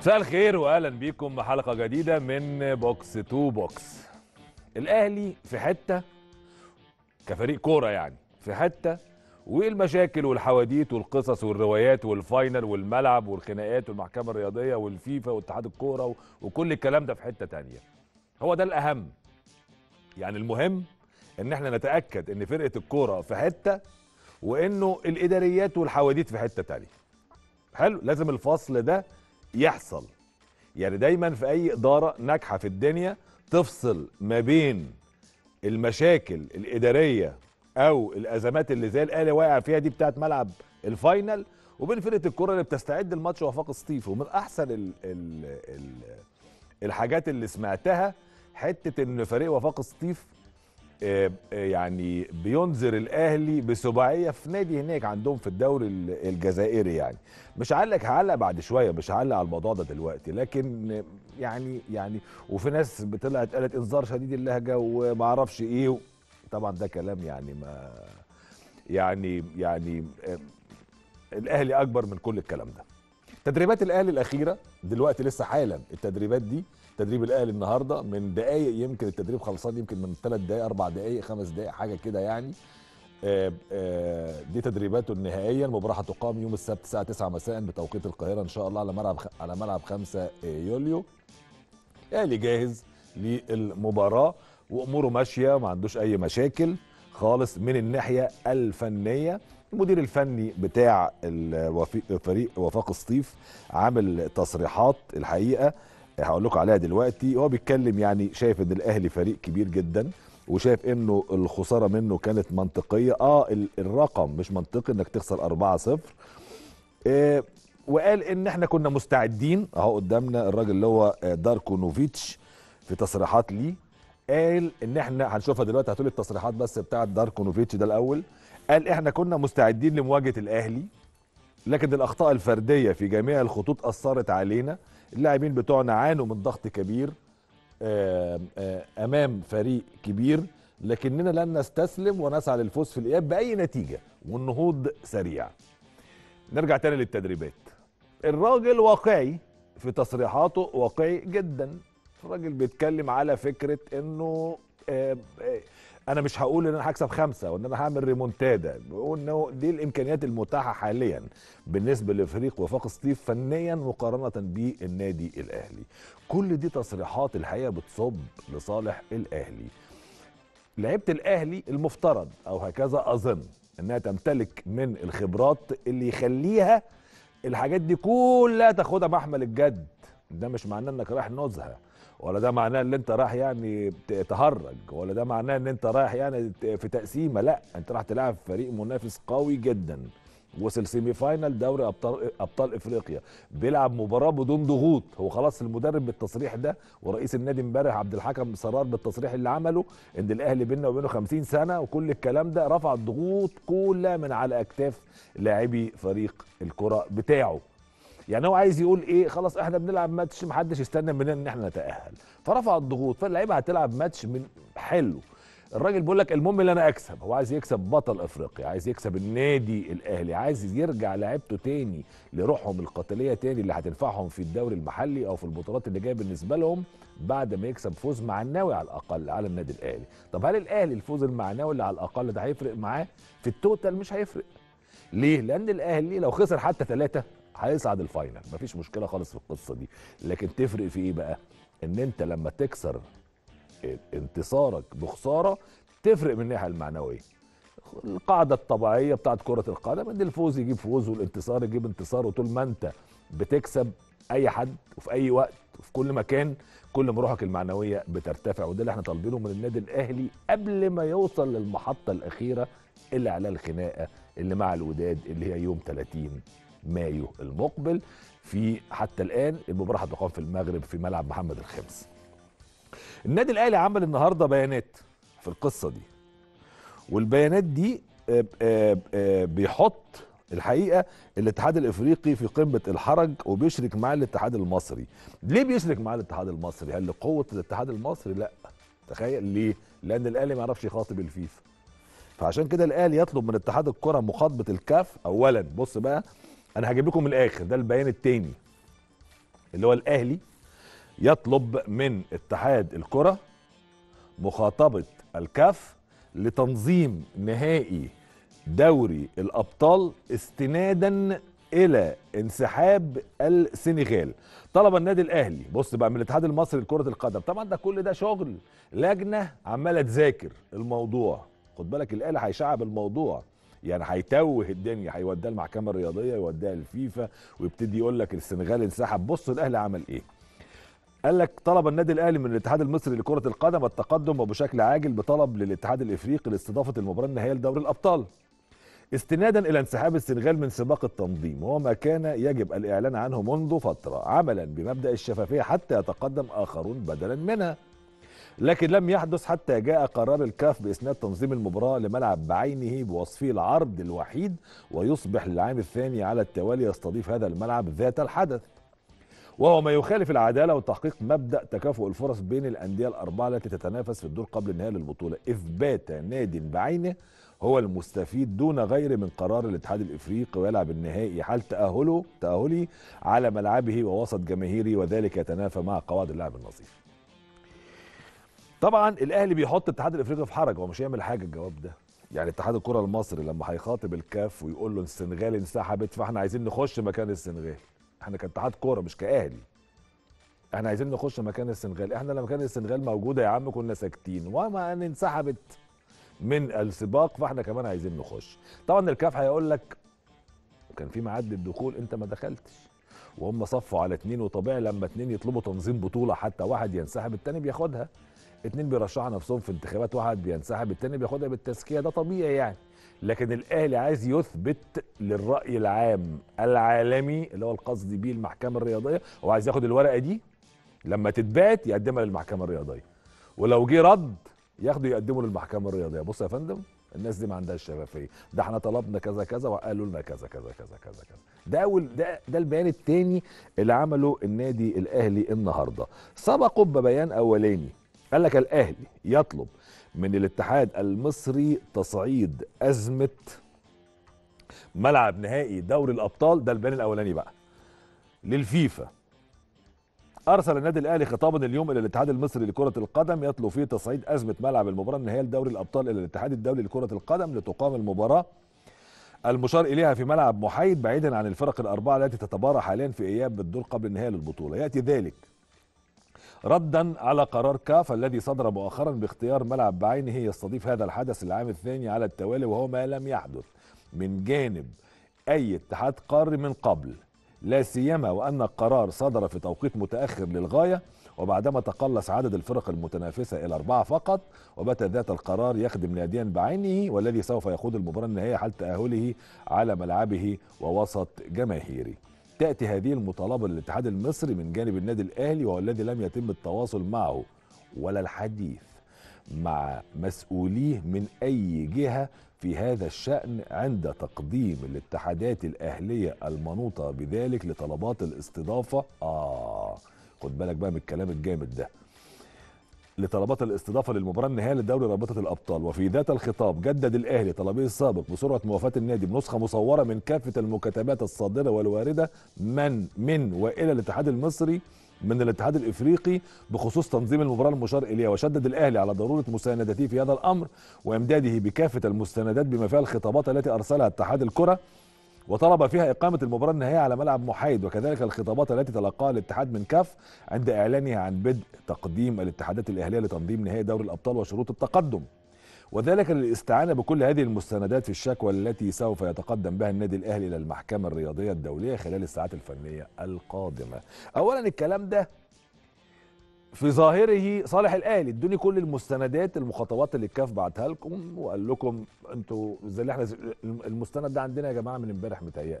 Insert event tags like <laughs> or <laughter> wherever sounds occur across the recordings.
مساء الخير واهلا بيكم حلقه جديده من بوكس تو بوكس الاهلي في حته كفريق كوره يعني في حته والمشاكل والحواديت والقصص والروايات والفاينل والملعب والخناقات والمحكمه الرياضيه والفيفا واتحاد الكوره وكل الكلام ده في حته تانية هو ده الاهم يعني المهم ان احنا نتاكد ان فرقه الكوره في حته وانه الاداريات والحواديت في حته تانية حلو لازم الفصل ده يحصل يعني دايما في اي اداره ناجحه في الدنيا تفصل ما بين المشاكل الاداريه او الازمات اللي زي الاهلي واقع فيها دي بتاعه ملعب الفاينل وبين فرقه الكره اللي بتستعد الماتش وفاق سطيف ومن احسن الـ الـ الـ الحاجات اللي سمعتها حته ان فريق وفاق سطيف آه، آه، يعني بينذر الاهلي بسباعيه في نادي هناك عندهم في الدوري الجزائري يعني مش هعلق هعلق بعد شويه مش هعلق على الموضوع ده دلوقتي لكن يعني يعني وفي ناس طلعت قالت انذار شديد اللهجه وما اعرفش ايه طبعا ده كلام يعني ما يعني يعني آه، الاهلي اكبر من كل الكلام ده تدريبات الاهلي الاخيره دلوقتي لسه حالا التدريبات دي تدريب الاهلي النهارده من دقائق يمكن التدريب خلصان يمكن من ثلاث دقائق اربع دقائق خمس دقائق حاجه كده يعني آه، آه، دي تدريباته النهائيه المباراه هتقام يوم السبت الساعه 9 مساء بتوقيت القاهره ان شاء الله على ملعب على ملعب 5 آه، يوليو الاهلي جاهز للمباراه واموره ماشيه ما عندوش اي مشاكل خالص من الناحيه الفنيه المدير الفني بتاع فريق وفاق السطيف عامل تصريحات الحقيقه هقول لكم عليها دلوقتي هو بيتكلم يعني شايف ان الاهلي فريق كبير جدا وشايف انه الخساره منه كانت منطقيه اه الرقم مش منطقي انك تخسر 4-0 آه وقال ان احنا كنا مستعدين اهو قدامنا الراجل اللي هو آه، داركو نوفيتش في تصريحات ليه قال ان احنا هنشوفها دلوقتي هتقول التصريحات بس بتاعه داركو نوفيتش ده الاول قال احنا كنا مستعدين لمواجهه الاهلي لكن الاخطاء الفرديه في جميع الخطوط اثرت علينا اللاعبين بتوعنا عانوا من ضغط كبير آه، آه، امام فريق كبير لكننا لن نستسلم ونسعى للفوز في الاياب باي نتيجه والنهوض سريع نرجع تاني للتدريبات الراجل واقعي في تصريحاته واقعي جدا الراجل بيتكلم على فكره انه آه، انا مش هقول ان انا هكسب خمسه وان انا هعمل ريمونتادا بقول انه دي الامكانيات المتاحه حاليا بالنسبه لفريق وفاق سطيف فنيا مقارنه بالنادي الاهلي كل دي تصريحات الحقيقه بتصب لصالح الاهلي لعيبه الاهلي المفترض او هكذا اظن انها تمتلك من الخبرات اللي يخليها الحاجات دي كلها تاخدها محمل الجد ده مش معناه انك رايح نزهه ولا ده معناه ان انت رايح يعني تهرج ولا ده معناه ان انت رايح يعني في تقسيمه لا انت راح تلعب فريق منافس قوي جدا وصل سيمي فاينل دوري ابطال ابطال افريقيا بيلعب مباراه بدون ضغوط هو خلاص المدرب بالتصريح ده ورئيس النادي امبارح عبد الحكم سرار بالتصريح اللي عمله ان الاهلي بينا وبينه 50 سنه وكل الكلام ده رفع الضغوط كلها من على اكتاف لاعبي فريق الكره بتاعه يعني هو عايز يقول ايه خلاص احنا بنلعب ماتش محدش يستنى مننا ان احنا نتاهل فرفع الضغوط فاللعيبه هتلعب ماتش من حلو الراجل بيقول لك المهم اللي انا اكسب هو عايز يكسب بطل افريقيا عايز يكسب النادي الاهلي عايز يرجع لعيبته تاني لروحهم القتاليه تاني اللي هتنفعهم في الدوري المحلي او في البطولات اللي جايه بالنسبه لهم بعد ما يكسب فوز معنوي على الاقل على النادي الاهلي طب هل الاهلي الفوز المعنوي اللي على الاقل ده هيفرق معاه في التوتال مش هيفرق ليه لان الاهلي لو خسر حتى ثلاثه هيصعد الفاينل مفيش مشكله خالص في القصه دي لكن تفرق في ايه بقى ان انت لما تكسر انتصارك بخساره تفرق من الناحيه المعنويه القاعده الطبيعيه بتاعت كره القدم ان الفوز يجيب فوز والانتصار يجيب انتصار وطول ما انت بتكسب اي حد وفي اي وقت وفي كل مكان كل ما روحك المعنويه بترتفع وده اللي احنا طالبينه من النادي الاهلي قبل ما يوصل للمحطه الاخيره اللي عليها الخناقه اللي مع الوداد اللي هي يوم 30 مايو المقبل في حتى الان المباراه هتقام في المغرب في ملعب محمد الخامس النادي الاهلي عمل النهارده بيانات في القصه دي والبيانات دي آه، آه، آه، بيحط الحقيقه الاتحاد الافريقي في قمه الحرج وبيشرك معاه الاتحاد المصري ليه بيشرك معاه الاتحاد المصري هل لقوه الاتحاد المصري لا تخيل ليه لان الاهلي ما يعرفش يخاطب الفيفا فعشان كده الاهلي يطلب من اتحاد الكره مخاطبه الكاف اولا بص بقى انا هجيب لكم الاخر ده البيان الثاني اللي هو الاهلي يطلب من اتحاد الكره مخاطبه الكاف لتنظيم نهائي دوري الابطال استنادا الى انسحاب السنغال طلب النادي الاهلي بص بقى من الاتحاد المصري لكره القدم طبعا ده كل ده شغل لجنه عماله تذاكر الموضوع خد بالك الاهلي هيشعب الموضوع يعني هيتوه الدنيا هيوديها المحكمه الرياضيه يوديها الفيفا ويبتدي يقول لك السنغال انسحب بص الاهلي عمل ايه قال لك طلب النادي الاهلي من الاتحاد المصري لكره القدم التقدم وبشكل عاجل بطلب للاتحاد الافريقي لاستضافه المباراه النهائيه لدوري الابطال استنادا الى انسحاب السنغال من سباق التنظيم وهو ما كان يجب الاعلان عنه منذ فتره عملا بمبدا الشفافيه حتى يتقدم اخرون بدلا منها لكن لم يحدث حتى جاء قرار الكاف بإسناد تنظيم المباراة لملعب بعينه بوصفه العرض الوحيد ويصبح للعام الثاني على التوالي يستضيف هذا الملعب ذات الحدث وهو ما يخالف العداله وتحقيق مبدا تكافؤ الفرص بين الانديه الاربعه التي تتنافس في الدور قبل النهائي للبطوله اثبات ناد بعينه هو المستفيد دون غير من قرار الاتحاد الافريقي ويلعب النهائي حال تاهله تاهلي على ملعبه ووسط جماهيري وذلك يتنافى مع قواعد اللعب النظيف طبعا الاهلي بيحط الاتحاد الافريقي في حرج هو مش هيعمل حاجه الجواب ده يعني اتحاد الكره المصري لما هيخاطب الكاف ويقول له السنغال انسحبت فاحنا عايزين نخش مكان السنغال احنا كاتحاد كوره مش كاهلي احنا عايزين نخش مكان السنغال احنا لما كان السنغال موجوده يا عم كنا ساكتين وما ان انسحبت من السباق فاحنا كمان عايزين نخش طبعا الكاف هيقول لك كان في معدل الدخول انت ما دخلتش وهم صفوا على اتنين وطبيعي لما اتنين يطلبوا تنظيم بطوله حتى واحد ينسحب التاني بياخدها اتنين بيرشحوا نفسهم في انتخابات واحد بينسحب التاني بياخدها بالتزكيه ده طبيعي يعني لكن الاهلي عايز يثبت للراي العام العالمي اللي هو القصد بيه المحكمه الرياضيه هو عايز ياخد الورقه دي لما تتبعت يقدمها للمحكمه الرياضيه ولو جه رد ياخده يقدمه للمحكمه الرياضيه بص يا فندم الناس دي ما عندهاش شفافيه ده احنا طلبنا كذا كذا وقالوا لنا كذا كذا كذا كذا كذا ده اول ده ده البيان الثاني اللي عمله النادي الاهلي النهارده سبقه ببيان اولاني قال لك الاهلي يطلب من الاتحاد المصري تصعيد ازمه ملعب نهائي دوري الابطال ده البيان الاولاني بقى للفيفا ارسل النادي الاهلي خطابا اليوم الى الاتحاد المصري لكره القدم يطلب فيه تصعيد ازمه ملعب المباراه النهائيه لدوري الابطال الى الاتحاد الدولي لكره القدم لتقام المباراه المشار اليها في ملعب محايد بعيدا عن الفرق الاربعه التي تتبارى حاليا في اياب الدور قبل النهائي للبطوله ياتي ذلك ردا على قرار كاف الذي صدر مؤخرا باختيار ملعب بعينه يستضيف هذا الحدث العام الثاني على التوالي وهو ما لم يحدث من جانب أي اتحاد قاري من قبل لا سيما وأن القرار صدر في توقيت متأخر للغاية وبعدما تقلص عدد الفرق المتنافسة إلى أربعة فقط وبات ذات القرار يخدم ناديا بعينه والذي سوف يخوض المباراة النهائية حال تأهله على ملعبه ووسط جماهيري تأتي هذه المطالبة للاتحاد المصري من جانب النادي الأهلي وهو الذي لم يتم التواصل معه ولا الحديث مع مسؤوليه من أي جهة في هذا الشأن عند تقديم الاتحادات الأهلية المنوطة بذلك لطلبات الاستضافة آه خد بالك بقى من الكلام الجامد ده لطلبات الاستضافه للمباراه النهائيه لدوري رابطه الابطال وفي ذات الخطاب جدد الاهلي طلبه السابق بسرعه موافاه النادي بنسخه مصوره من كافه المكاتبات الصادره والوارده من من والى الاتحاد المصري من الاتحاد الافريقي بخصوص تنظيم المباراه المشار اليها وشدد الاهلي على ضروره مساندته في هذا الامر وامداده بكافه المستندات بما فيها الخطابات التي ارسلها اتحاد الكره وطلب فيها إقامة المباراة النهائية على ملعب محايد وكذلك الخطابات التي تلقاها الاتحاد من كاف عند إعلانها عن بدء تقديم الاتحادات الأهلية لتنظيم نهائي دوري الأبطال وشروط التقدم وذلك للاستعانة بكل هذه المستندات في الشكوى التي سوف يتقدم بها النادي الأهلي إلى المحكمة الرياضية الدولية خلال الساعات الفنية القادمة أولا الكلام ده في ظاهره صالح الآل ادوني كل المستندات المخاطبات اللي الكاف بعتها لكم وقال لكم انتوا زي اللي احنا المستند ده عندنا يا جماعه من امبارح متهيألي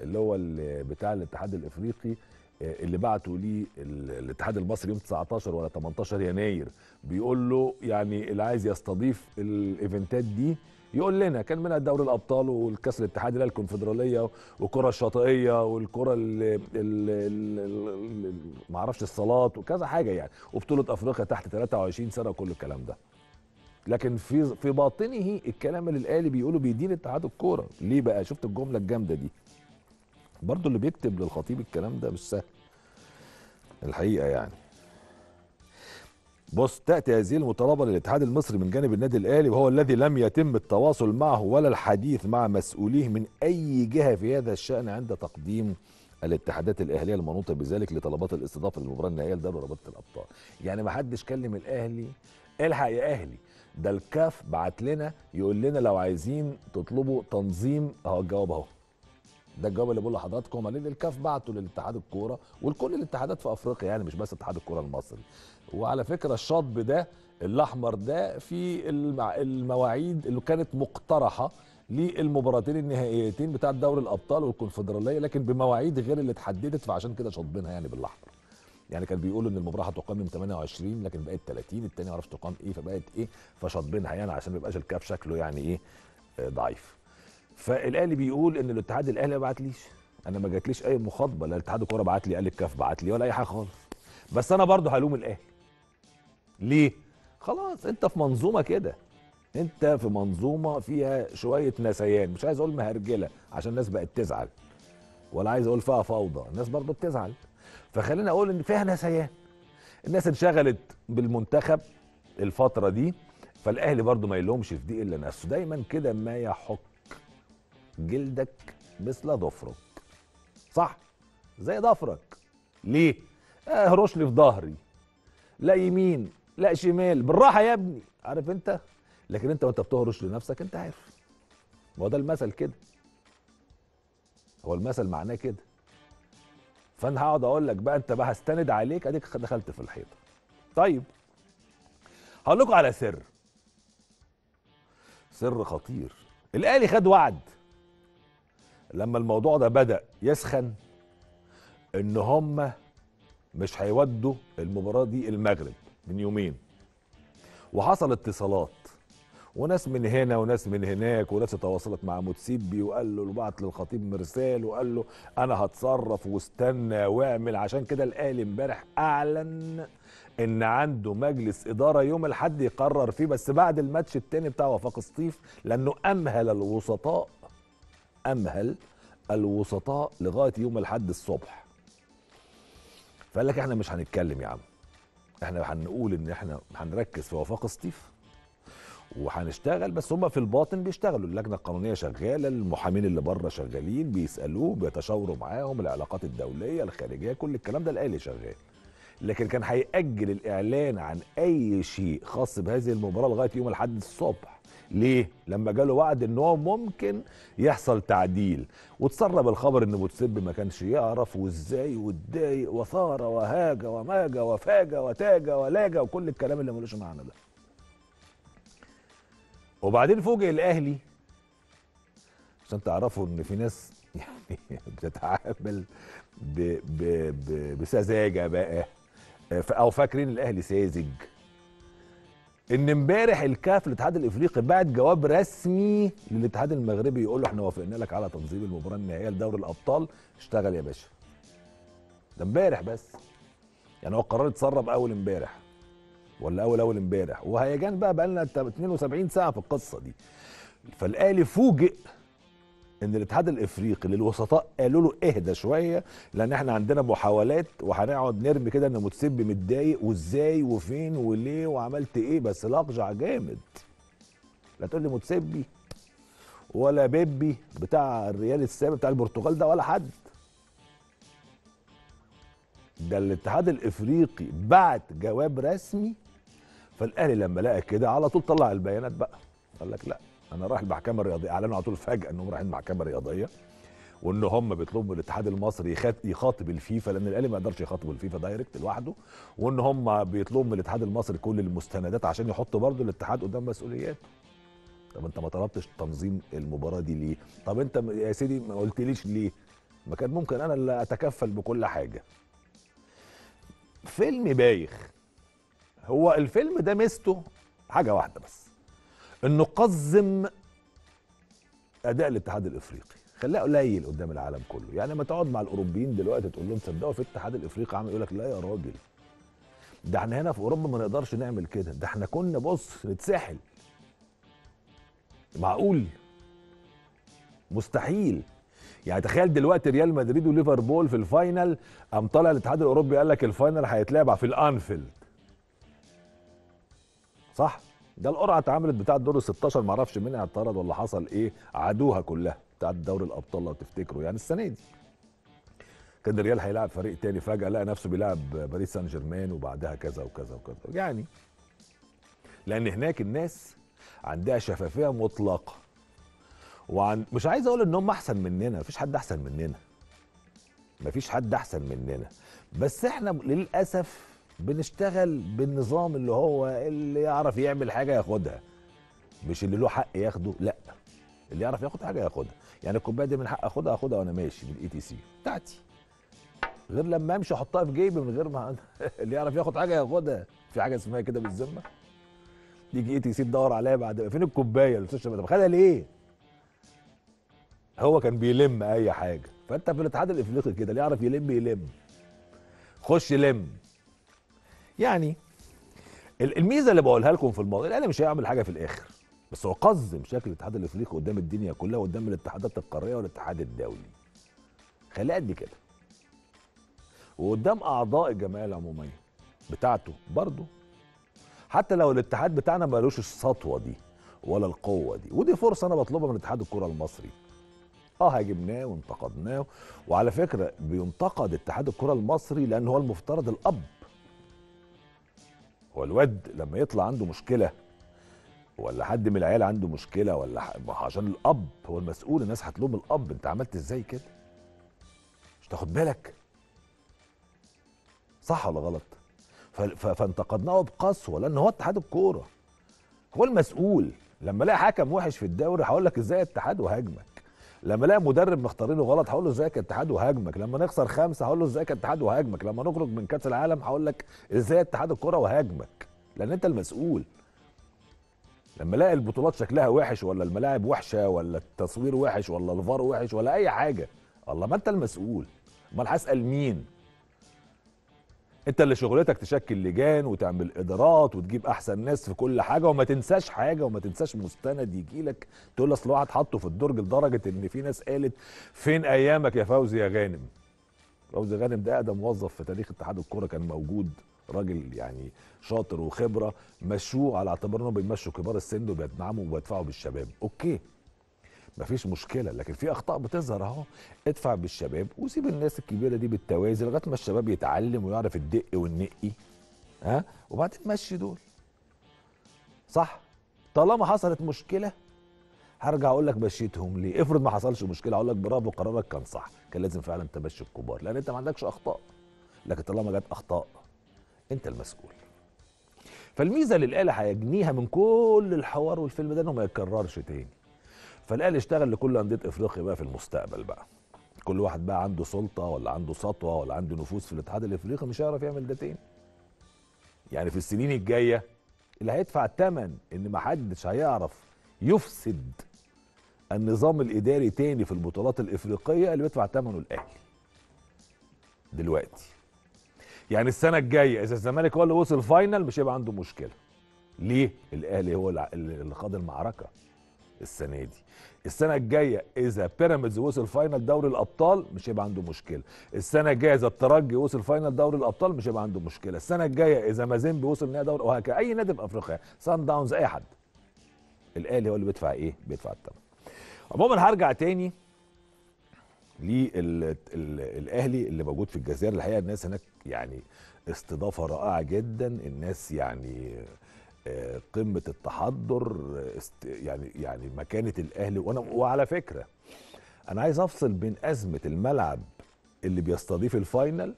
اللي هو اللي بتاع الاتحاد الافريقي آه، اللي بعته ليه الاتحاد المصري يوم 19 ولا 18 يناير بيقول له يعني اللي عايز يستضيف الايفنتات دي يقول لنا كان منها دوري الابطال والكاس الاتحاد لا الكونفدراليه والكره الشاطئيه والكره ما اعرفش الصالات وكذا حاجه يعني وبطوله افريقيا تحت 23 سنه وكل الكلام ده لكن في في باطنه الكلام اللي الاهلي بيقوله بيدين اتحاد الكوره ليه بقى شفت الجمله الجامده دي برضه اللي بيكتب للخطيب الكلام ده مش سهل الحقيقه يعني بص تاتي هذه المطالبه للاتحاد المصري من جانب النادي الاهلي وهو الذي لم يتم التواصل معه ولا الحديث مع مسؤوليه من اي جهه في هذا الشان عند تقديم الاتحادات الاهليه المنوطه بذلك لطلبات الاستضافه للمباراه النهائيه لدوري رابطه الابطال يعني ما حدش كلم الاهلي الحق يا اهلي ده الكاف بعت لنا يقول لنا لو عايزين تطلبوا تنظيم اهو الجواب اهو ده الجواب اللي بقول لحضراتكم لان الكاف بعته للاتحاد الكوره ولكل الاتحادات في افريقيا يعني مش بس اتحاد الكوره المصري وعلى فكره الشطب ده الاحمر ده في المواعيد اللي كانت مقترحه للمباراتين النهائيتين بتاع دوري الابطال والكونفدراليه لكن بمواعيد غير اللي اتحددت فعشان كده شاطبينها يعني بالاحمر يعني كان بيقولوا ان المباراه هتقام يوم 28 لكن بقت 30 الثانيه ما اعرفش تقام ايه فبقت ايه فشاطبينها يعني عشان ما يبقاش الكاف شكله يعني ايه آه، ضعيف فالاهلي بيقول ان الاتحاد الاهلي ما بعتليش انا ما جاتليش اي مخاطبه لا اتحاد الكوره بعت لي قال الكاف بعت لي ولا اي حاجه خالص بس انا برضه هلوم الاهلي ليه خلاص انت في منظومه كده انت في منظومه فيها شويه نسيان مش عايز اقول مهرجله عشان الناس بقت تزعل ولا عايز اقول فيها فوضى الناس برضه بتزعل فخلينا اقول ان فيها نسيان الناس انشغلت بالمنتخب الفتره دي فالاهلي برضه ما يلومش في دي الا نفسه دايما كده ما يحك جلدك مثل ظفرك صح زي ظفرك ليه اهرش لي في ظهري لا يمين لا شمال بالراحه يا ابني عارف انت لكن انت وانت بتهرش لنفسك انت عارف ما هو ده المثل كده هو المثل معناه كده فانا هقعد اقول لك بقى انت بقى هستند عليك اديك دخلت في الحيطه طيب هقول لكم على سر سر خطير الاهلي خد وعد لما الموضوع ده بدا يسخن ان هم مش هيودوا المباراه دي المغرب من يومين وحصل اتصالات وناس من هنا وناس من هناك وناس تواصلت مع موتسيبي وقال له وبعت للخطيب مرسال وقال له انا هتصرف واستنى واعمل عشان كده الاهلي امبارح اعلن ان عنده مجلس اداره يوم الاحد يقرر فيه بس بعد الماتش التاني بتاع وفاق سطيف لانه امهل الوسطاء امهل الوسطاء لغايه يوم الاحد الصبح فقال لك احنا مش هنتكلم يا عم احنا هنقول ان احنا هنركز في وفاق سطيف وهنشتغل بس هم في الباطن بيشتغلوا اللجنه القانونيه شغاله المحامين اللي بره شغالين بيسالوه بيتشاوروا معاهم العلاقات الدوليه الخارجيه كل الكلام ده الاهلي شغال لكن كان هيأجل الاعلان عن اي شيء خاص بهذه المباراه لغايه يوم الاحد الصبح ليه؟ لما جاله وعد ان هو ممكن يحصل تعديل وتسرب الخبر ان بوتسيب ما كانش يعرف وازاي واتضايق وثار وهاجة وماجة وفاجة وتاجة ولاجة وكل الكلام اللي ملوش معنى ده وبعدين فوجئ الاهلي عشان تعرفوا ان في ناس <laughs> يعني بتتعامل بسذاجه بقى او فاكرين الاهلي ساذج ان امبارح الكاف الاتحاد الافريقي بعت جواب رسمي للاتحاد المغربي يقول له احنا وافقنا لك على تنظيم المباراه النهائيه لدوري الابطال اشتغل يا باشا ده امبارح بس يعني هو قرار اتسرب اول امبارح ولا اول اول امبارح وهيجان بقى بقى لنا 72 ساعه في القصه دي فالاهلي فوجئ ان الاتحاد الافريقي للوسطاء قالوا له اهدى شويه لان احنا عندنا محاولات وهنقعد نرمي كده ان متسبي متضايق وازاي وفين وليه وعملت ايه بس الاقجع جامد لا تقول لي متسبي ولا بيبي بتاع الريال السابع بتاع البرتغال ده ولا حد ده الاتحاد الافريقي بعت جواب رسمي فالاهلي لما لقى كده على طول طلع البيانات بقى قال لك لا انا رايح المحكمه الرياضيه اعلنوا على طول فجاه انهم رايحين المحكمه الرياضيه وان هم بيطلبوا الاتحاد المصري يخاطب الفيفا لان الاهلي ما يقدرش يخاطب الفيفا دايركت لوحده وان هم بيطلبوا من الاتحاد المصري كل المستندات عشان يحطوا برضه الاتحاد قدام مسؤوليات طب انت ما طلبتش تنظيم المباراه دي ليه طب انت يا سيدي ما قلتليش ليه ما كان ممكن انا اللي اتكفل بكل حاجه فيلم بايخ هو الفيلم ده ميزته حاجه واحده بس انه قزم اداء الاتحاد الافريقي خليها قليل قدام العالم كله يعني ما تقعد مع الاوروبيين دلوقتي تقول لهم صدقوا في الاتحاد الافريقي عامل يقول لك لا يا راجل ده احنا هنا في اوروبا ما نقدرش نعمل كده ده احنا كنا بص نتسحل معقول مستحيل يعني تخيل دلوقتي ريال مدريد وليفربول في الفاينل قام طالع الاتحاد الاوروبي قال لك الفاينل هيتلعب في الانفيلد صح ده القرعه اتعملت بتاعه دور ال 16 ما اعرفش منها اتطرد ولا حصل ايه عدوها كلها بتاعه دوري الابطال لو تفتكروا يعني السنه دي كان الريال هيلاعب فريق تاني فجاه لقى نفسه بيلعب باريس سان جيرمان وبعدها كذا وكذا وكذا يعني لان هناك الناس عندها شفافيه مطلقه وعن مش عايز اقول ان هم احسن مننا مفيش حد احسن مننا مفيش حد احسن مننا بس احنا للاسف بنشتغل بالنظام اللي هو اللي يعرف يعمل حاجه ياخدها مش اللي له حق ياخده لا اللي يعرف ياخد حاجه ياخدها يعني الكوبايه دي من حق اخدها اخدها وانا ماشي بالاي تي سي بتاعتي غير لما امشي احطها في جيبي من غير ما <laughs> اللي يعرف ياخد حاجه ياخدها في حاجه اسمها كده بالذمه يجي اي تي سي تدور عليا بعد فين الكوبايه اللي طب خدها ليه هو كان بيلم اي حاجه فانت في الاتحاد الافريقي كده اللي يعرف يلم يلم خش لم يعني الميزه اللي بقولها لكم في الماضي الاهلي مش هيعمل حاجه في الاخر بس هو قزم شكل الاتحاد الافريقي قدام الدنيا كلها وقدام الاتحادات القاريه والاتحاد الدولي خليها قد كده وقدام اعضاء الجمعيه العموميه بتاعته برضه حتى لو الاتحاد بتاعنا مالوش السطوه دي ولا القوه دي ودي فرصه انا بطلبها من اتحاد الكره المصري اه هاجمناه وانتقدناه وعلى فكره بينتقد اتحاد الكره المصري لان هو المفترض الاب هو الواد لما يطلع عنده مشكله ولا حد من العيال عنده مشكله ولا عشان الاب هو المسؤول الناس هتلوم الاب انت عملت ازاي كده مش تاخد بالك صح ولا غلط فانتقدناه بقسوه لان هو اتحاد الكوره هو المسؤول لما الاقي حكم وحش في الدوري هقول لك ازاي اتحاد وهاجمك لما الاقي مدرب مختارينه غلط هقول له ازيك يا اتحاد وهاجمك لما نخسر خمسه هقول له ازيك يا اتحاد وهاجمك لما نخرج من كاس العالم هقول لك ازاي اتحاد الكره وهاجمك لان انت المسؤول لما الاقي البطولات شكلها وحش ولا الملاعب وحشه ولا التصوير وحش ولا الفار وحش ولا اي حاجه الله ما انت المسؤول امال هسال مين انت اللي شغلتك تشكل لجان وتعمل ادارات وتجيب احسن ناس في كل حاجه وما تنساش حاجه وما تنساش مستند يجي لك تقول اصل واحد حطه في الدرج لدرجه ان في ناس قالت فين ايامك يا فوزي يا غانم فوزي غانم ده اقدم موظف في تاريخ اتحاد الكوره كان موجود راجل يعني شاطر وخبره مشوه على اعتبار انهم بيمشوا كبار السن وبيدعموا وبيدفعوا بالشباب اوكي مفيش مشكله لكن في اخطاء بتظهر اهو ادفع بالشباب وسيب الناس الكبيره دي بالتوازي لغايه ما الشباب يتعلم ويعرف الدق والنقي ها وبعدين مشي دول صح طالما حصلت مشكله هرجع اقول لك مشيتهم ليه افرض ما حصلش مشكله اقول لك برافو قرارك كان صح كان لازم فعلا تمشي الكبار لان انت ما عندكش اخطاء لكن طالما جت اخطاء انت المسؤول فالميزه للاله هيجنيها من كل الحوار والفيلم ده انه ما يتكررش تاني فالاهلي اشتغل لكل انديه افريقيا بقى في المستقبل بقى كل واحد بقى عنده سلطه ولا عنده سطوه ولا عنده نفوذ في الاتحاد الافريقي مش هيعرف يعمل ده تاني يعني في السنين الجايه اللي هيدفع الثمن ان ما حدش هيعرف يفسد النظام الاداري تاني في البطولات الافريقيه اللي بيدفع ثمنه الاهلي دلوقتي يعني السنه الجايه اذا الزمالك هو اللي وصل فاينل مش هيبقى عنده مشكله ليه الاهلي هو اللي خاض المعركه السنه دي السنه الجايه اذا بيراميدز وصل فاينل دوري الابطال مش هيبقى عنده مشكله السنه الجايه اذا الترجي وصل فاينل دوري الابطال مش هيبقى عنده مشكله السنه الجايه اذا مازيمبي وصل نهائي دوري وهكذا اي نادي في افريقيا سان داونز اي حد الاهلي هو اللي بيدفع ايه بيدفع الثمن عموما هرجع تاني للاهلي اللي موجود في الجزائر الحقيقه الناس هناك يعني استضافه رائعه جدا الناس يعني قمه التحضر يعني يعني مكانه الاهلي وانا وعلى فكره انا عايز افصل بين ازمه الملعب اللي بيستضيف الفاينل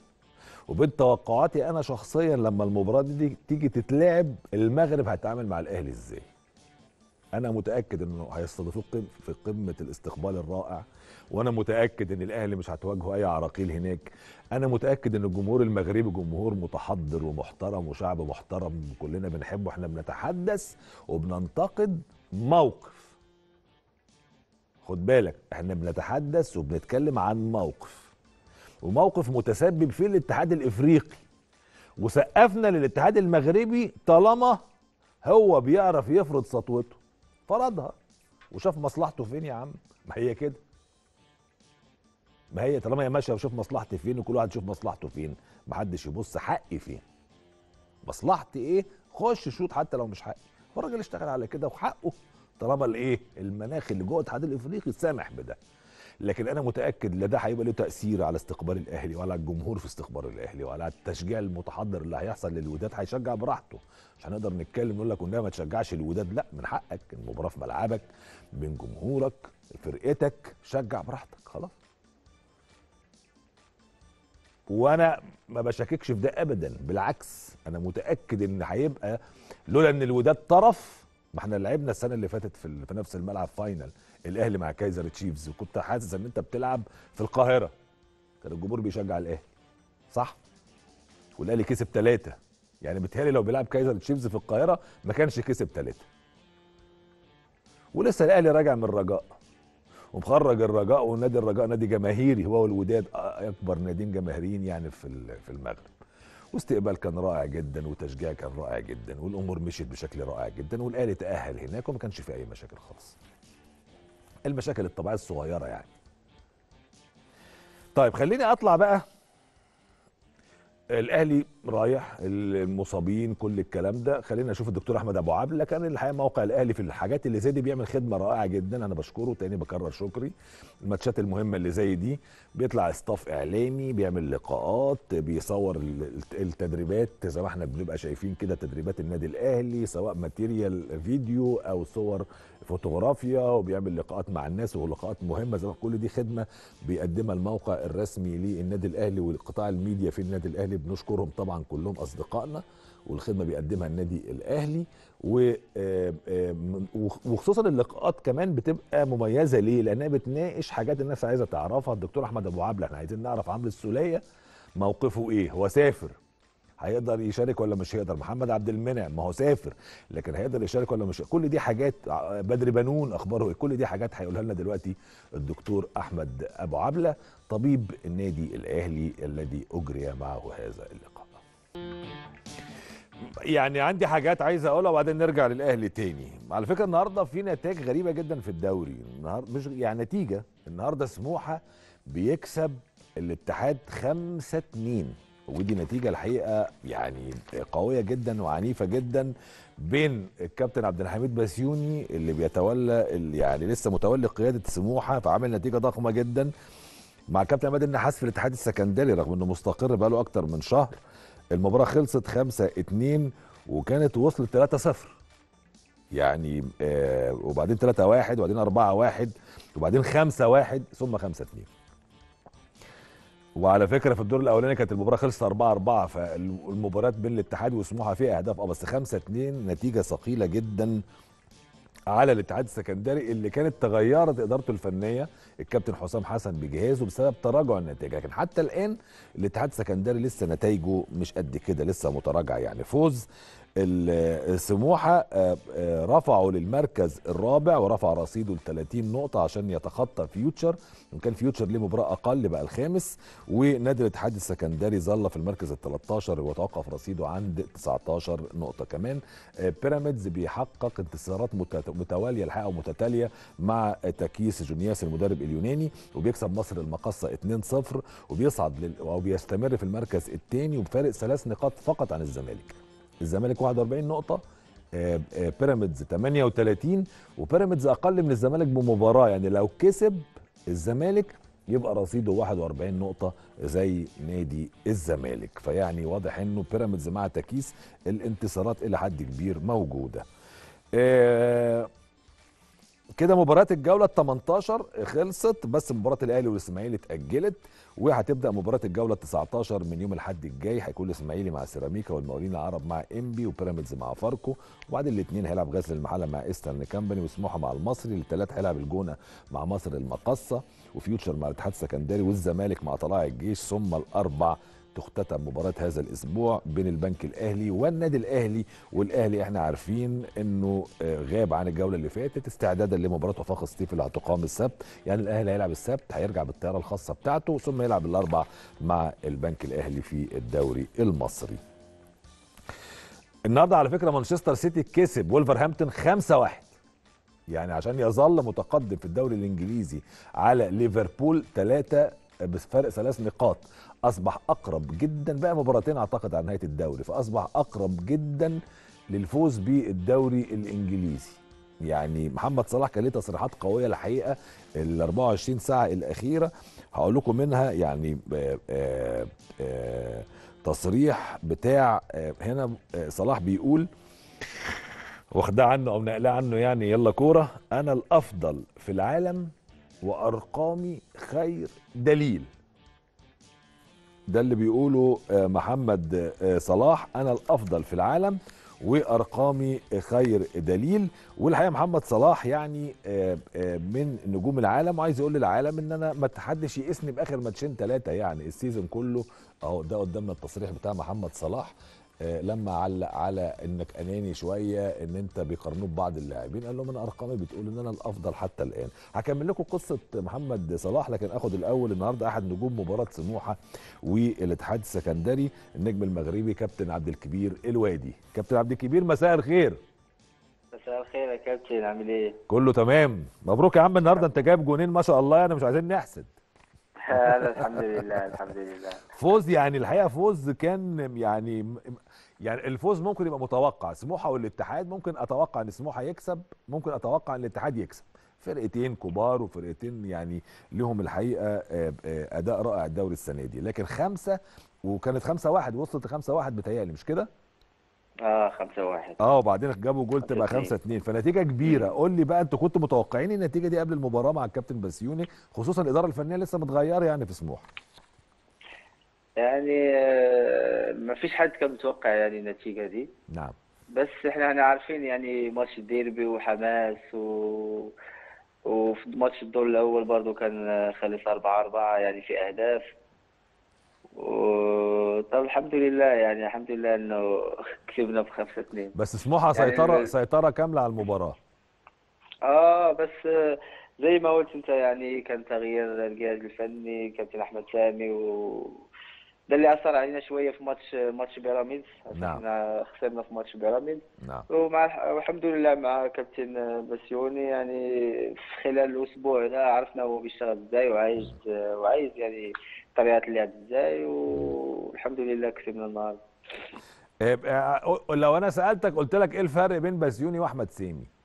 وبين توقعاتي انا شخصيا لما المباراه دي تيجي تتلعب المغرب هيتعامل مع الاهلي ازاي انا متاكد انه هيستضيفوه في قمه الاستقبال الرائع وانا متاكد ان الاهلي مش هتواجهه اي عراقيل هناك انا متاكد ان الجمهور المغربي جمهور متحضر ومحترم وشعب محترم كلنا بنحبه احنا بنتحدث وبننتقد موقف خد بالك احنا بنتحدث وبنتكلم عن موقف وموقف متسبب فيه الاتحاد الافريقي وسقفنا للاتحاد المغربي طالما هو بيعرف يفرض سطوته فرضها وشاف مصلحته فين يا عم ما هي كده ما هي طالما هي ماشيه بشوف مصلحتي فين وكل واحد يشوف مصلحته فين محدش يبص حقي فين مصلحتي ايه خش شوط حتى لو مش حقي الراجل اشتغل على كده وحقه طالما الايه المناخ اللي جوه الاتحاد الافريقي سامح بده لكن انا متاكد لا ده هيبقى له تاثير على استقبال الاهلي ولا على الجمهور في استقبال الاهلي ولا على التشجيع المتحضر اللي هيحصل للوداد هيشجع براحته مش هنقدر نتكلم نقول لك انها ما تشجعش الوداد لا من حقك المباراه في ملعبك بين جمهورك فرقتك شجع براحتك خلاص وانا ما بشككش في ده ابدا بالعكس انا متاكد ان هيبقى لولا ان الوداد طرف ما احنا لعبنا السنه اللي فاتت في, في نفس الملعب فاينل الاهلي مع كايزر تشيفز وكنت حاسس ان انت بتلعب في القاهره كان الجمهور بيشجع الاهلي صح والاهلي كسب ثلاثه يعني بتهالي لو بيلعب كايزر تشيفز في القاهره ما كانش كسب ثلاثه ولسه الاهلي راجع من الرجاء ومخرج الرجاء ونادي الرجاء نادي جماهيري هو والوداد آه، اكبر ناديين جماهيريين يعني في في المغرب واستقبال كان رائع جدا وتشجيع كان رائع جدا والامور مشيت بشكل رائع جدا والاهلي تاهل هناك وما كانش في اي مشاكل خالص المشاكل الطبيعيه الصغيره يعني طيب خليني اطلع بقى الاهلي رايح المصابين كل الكلام ده خلينا نشوف الدكتور احمد ابو عبله كان الحقيقه موقع الاهلي في الحاجات اللي زي دي بيعمل خدمه رائعه جدا انا بشكره تاني بكرر شكري الماتشات المهمه اللي زي دي بيطلع استاف اعلامي بيعمل لقاءات بيصور التدريبات زي ما احنا بنبقى شايفين كده تدريبات النادي الاهلي سواء ماتيريال فيديو او صور فوتوغرافيا وبيعمل لقاءات مع الناس ولقاءات مهمه زي ما كل دي خدمه بيقدمها الموقع الرسمي للنادي الاهلي والقطاع الميديا في النادي الاهلي بنشكرهم طبعا كلهم اصدقائنا والخدمه بيقدمها النادي الاهلي وخصوصا اللقاءات كمان بتبقى مميزه ليه؟ لانها بتناقش حاجات الناس عايزه تعرفها الدكتور احمد ابو عبله احنا عايزين نعرف عمرو السوليه موقفه ايه؟ هو سافر هيقدر يشارك ولا مش هيقدر محمد عبد المنعم ما هو سافر لكن هيقدر يشارك ولا مش كل دي حاجات آه، بدر بنون اخباره إيه؟ كل دي حاجات هيقولها لنا دلوقتي الدكتور احمد ابو عبله طبيب النادي الاهلي الذي اجري معه هذا اللقاء يعني عندي حاجات عايز اقولها وبعدين نرجع للاهلي تاني على فكره النهارده في نتائج غريبه جدا في الدوري النهارده مش يعني نتيجه النهارده سموحه بيكسب الاتحاد 5 2 ودي نتيجه الحقيقه يعني قويه جدا وعنيفه جدا بين الكابتن عبد الحميد بسيوني اللي بيتولى اللي يعني لسه متولي قياده سموحه فعامل نتيجه ضخمه جدا مع كابتن عماد النحاس في الاتحاد السكندري رغم انه مستقر بقاله اكتر من شهر المباراه خلصت 5 2 وكانت وصلت 3 0 يعني آه وبعدين 3 1 وبعدين 4 1 وبعدين 5 1 ثم 5 2 وعلى فكره في الدور الاولاني كانت المباراه خلصت 4 4 فالمباريات بين الاتحاد وسموحه فيها اهداف اه بس 5 2 نتيجه ثقيله جدا على الاتحاد السكندري اللي كانت تغيرت ادارته الفنيه الكابتن حسام حسن بجهازه بسبب تراجع النتائج لكن حتى الان الاتحاد السكندري لسه نتائجه مش قد كده لسه متراجع يعني فوز السموحه آه، آه، رفعوا للمركز الرابع ورفع رصيده ل 30 نقطه عشان يتخطى فيوتشر وكان فيوتشر ليه مباراه اقل بقى الخامس ونادي الاتحاد السكندري ظل في المركز ال 13 وتوقف رصيده عند 19 نقطه كمان آه، بيراميدز بيحقق انتصارات متواليه الحقيقه ومتتاليه مع تكيس جونياس المدرب اليوناني وبيكسب مصر المقصه 2-0 وبيصعد لل... بيستمر في المركز الثاني وبفارق ثلاث نقاط فقط عن الزمالك الزمالك 41 نقطه آه، آه، بيراميدز 38 وبيراميدز اقل من الزمالك بمباراه يعني لو كسب الزمالك يبقى رصيده 41 نقطة زي نادي الزمالك فيعني واضح انه بيراميدز مع تكيس الانتصارات الى حد كبير موجودة آه كده مباراة الجولة ال 18 خلصت بس مباراة الاهلي والاسماعيلي اتأجلت وهتبدا مباراه الجوله 19 من يوم الاحد الجاي هيكون الاسماعيلي مع سيراميكا والمقاولين العرب مع انبي وبيراميدز مع فاركو وبعد الاثنين هيلعب غزل المحله مع ايسترن كامباني وسموحه مع المصري الثلاث هيلعب الجونه مع مصر المقصه وفيوتشر مع الاتحاد السكندري والزمالك مع طلائع الجيش ثم الاربع تختتم مباراة هذا الأسبوع بين البنك الأهلي والنادي الأهلي والأهلي احنا عارفين أنه آه، غاب عن الجولة اللي فاتت استعدادا لمباراة وفاق سطيف اللي هتقام السبت يعني الأهلي هيلعب السبت هيرجع بالطيارة الخاصة بتاعته ثم يلعب الأربع مع البنك الأهلي في الدوري المصري النهارده على فكره مانشستر سيتي كسب ولفرهامبتون 5-1 يعني عشان يظل متقدم في الدوري الانجليزي على ليفربول 3 بفرق ثلاث نقاط اصبح اقرب جدا بقى مباراتين اعتقد على نهايه الدوري فاصبح اقرب جدا للفوز بالدوري الانجليزي يعني محمد صلاح كان ليه تصريحات قويه الحقيقه ال 24 ساعه الاخيره هقول لكم منها يعني آآ آه، آآ آه، آه، تصريح بتاع هنا صلاح بيقول واخداه عنه او نقلها عنه يعني يلا كوره انا الافضل في العالم وارقامي خير دليل ده اللي بيقوله آه، محمد آه، صلاح انا الافضل في العالم وارقامي خير دليل والحقيقه محمد صلاح يعني آه، من نجوم العالم وعايز يقول للعالم ان انا ما حدش يقيسني باخر ماتشين ثلاثه يعني السيزون كله اهو ده قدامنا التصريح بتاع محمد صلاح آه، لما علق على انك اناني شويه ان انت بيقارنوه ببعض اللاعبين قال لهم انا ارقامي بتقول ان انا الافضل حتى الان هكمل لكم قصه محمد صلاح لكن اخد الاول النهارده احد نجوم مباراه سموحه والاتحاد السكندري النجم المغربي كابتن عبد الكبير الوادي كابتن عبد الكبير مساء الخير مساء الخير يا كابتن عامل ايه كله تمام مبروك يا عم النهارده انت جايب جونين ما شاء الله انا مش عايزين نحسد <laughs> الحمد لله الحمد لله فوز يعني الحقيقه فوز كان يعني يعني الفوز ممكن يبقى متوقع سموحه والاتحاد ممكن اتوقع ان سموحه يكسب ممكن اتوقع ان الاتحاد يكسب فرقتين كبار وفرقتين يعني لهم الحقيقه آه، آه، اداء رائع الدوري السنه دي لكن خمسه وكانت خمسة واحد وصلت لخمسة واحد بتهيألي مش كده؟ اه خمسة واحد اه وبعدين جابوا جول تبقى خمسة 2 فنتيجة كبيرة قول لي بقى انتوا كنتوا متوقعين النتيجة دي قبل المباراة مع الكابتن بسيوني خصوصا الإدارة الفنية لسه متغيرة يعني في سموحة يعني آه، ما فيش حد كان متوقع يعني النتيجه دي نعم بس احنا احنا يعني عارفين يعني ماتش الديربي وحماس و وفي ماتش الدور الاول برضو كان خلص 4 4 يعني في اهداف و... طب الحمد لله يعني الحمد لله انه <laughs> كسبنا ب 5 2 بس سموحه يعني سيطره سيطره كامله على المباراه اه بس آه، زي ما قلت انت يعني كان تغيير الجهاز الفني كابتن احمد سامي و ده اللي اثر علينا شويه في ماتش ماتش بيراميدز نعم خسرنا في ماتش بيراميدز نعم ومع والحمد لله مع كابتن بسيوني يعني في خلال الاسبوع ده عرفنا هو بيشتغل ازاي وعايز وعايز يعني طريقه اللعب ازاي والحمد لله كسبنا النهارده إيه، إيه، لو انا سالتك قلت لك ايه الفرق بين بسيوني واحمد سيمي؟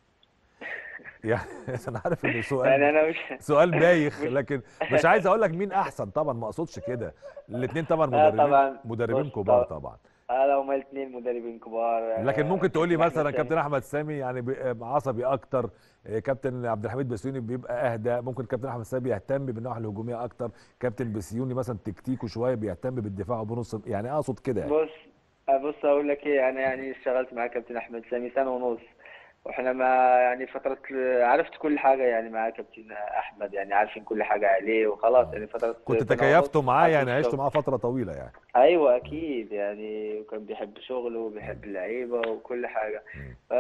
يعني <laughs> انا عارف ان سؤال يعني انا مش <laughs> سؤال بايخ <laughs> لكن مش عايز اقول لك مين احسن طبعا ما اقصدش كده الاثنين آه، طبعا مدربين مدربين كبار طبعا اه لو هما الاثنين مدربين كبار آه، لكن ممكن تقول لي مثلا كابتن احمد سامي يعني آه، عصبي اكتر كابتن عبد الحميد بسيوني بيبقى اهدى ممكن كابتن احمد سامي بيهتم بالناحيه الهجوميه اكتر كابتن بسيوني مثلا تكتيكه شويه بيهتم بالدفاع وبنص يعني اقصد كده يعني. بص بص اقول لك ايه انا يعني اشتغلت مع كابتن احمد سامي سنه ونص واحنا ما يعني فترة عرفت كل حاجة يعني مع كابتن أحمد يعني عارفين كل حاجة عليه وخلاص يعني فترة كنت تكيفتوا معاه يعني عشتوا معاه فترة طويلة يعني أيوه أكيد يعني وكان بيحب شغله وبيحب اللعيبة وكل حاجة آه،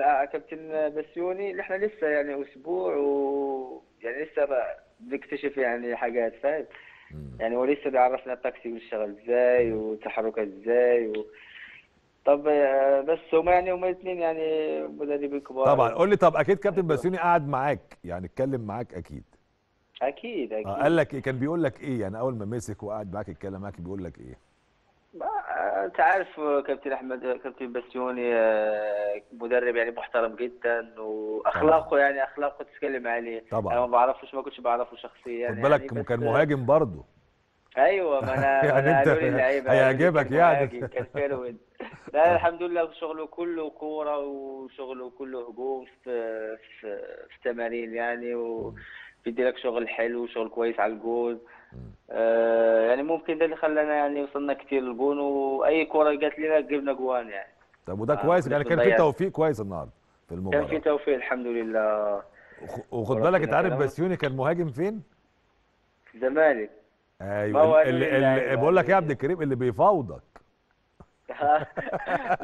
آه، كابتن بسيوني إحنا لسه يعني أسبوع و يعني لسه بنكتشف يعني حاجات فاهم يعني هو لسه بيعرفنا التاكسي بيشتغل ازاي وتحركه ازاي و... طب آه، بس هما يعني هما الاثنين يعني مدربين كبار طبعا قول لي طب اكيد كابتن أيوه. بسيوني قعد معاك يعني اتكلم معاك اكيد اكيد آه، اكيد آه قال لك إيه كان بيقول لك ايه يعني اول ما مسك وقعد معاك اتكلم معاك بيقول لك ايه انت عارف كابتن احمد كابتن بسيوني آه، مدرب يعني محترم جدا واخلاقه يعني اخلاقه تتكلم عليه طبعا انا ما بعرفش ما كنتش بعرفه شخصيا خد بالك يعني كان مهاجم برضه ايوه ما انا <laughs> يعني انت هيعجبك يعني كان لا الحمد لله شغله كله كوره وشغله كله هجوم في في, في تمارين يعني وبيدي لك شغل حلو وشغل كويس على الجول آه، يعني ممكن ده اللي خلانا يعني وصلنا كتير للجون واي كوره جات لنا جبنا جوان يعني طب وده آه، كويس يعني كان في توفيق كويس النهارده في المباراه كان في توفيق الحمد لله وخد بالك انت عارف بسيوني كان مهاجم فين؟ الزمالك ايوه اللي, اللي يعني بقول لك ايه يا عبد يعني الكريم اللي بيفاوضك <laughs>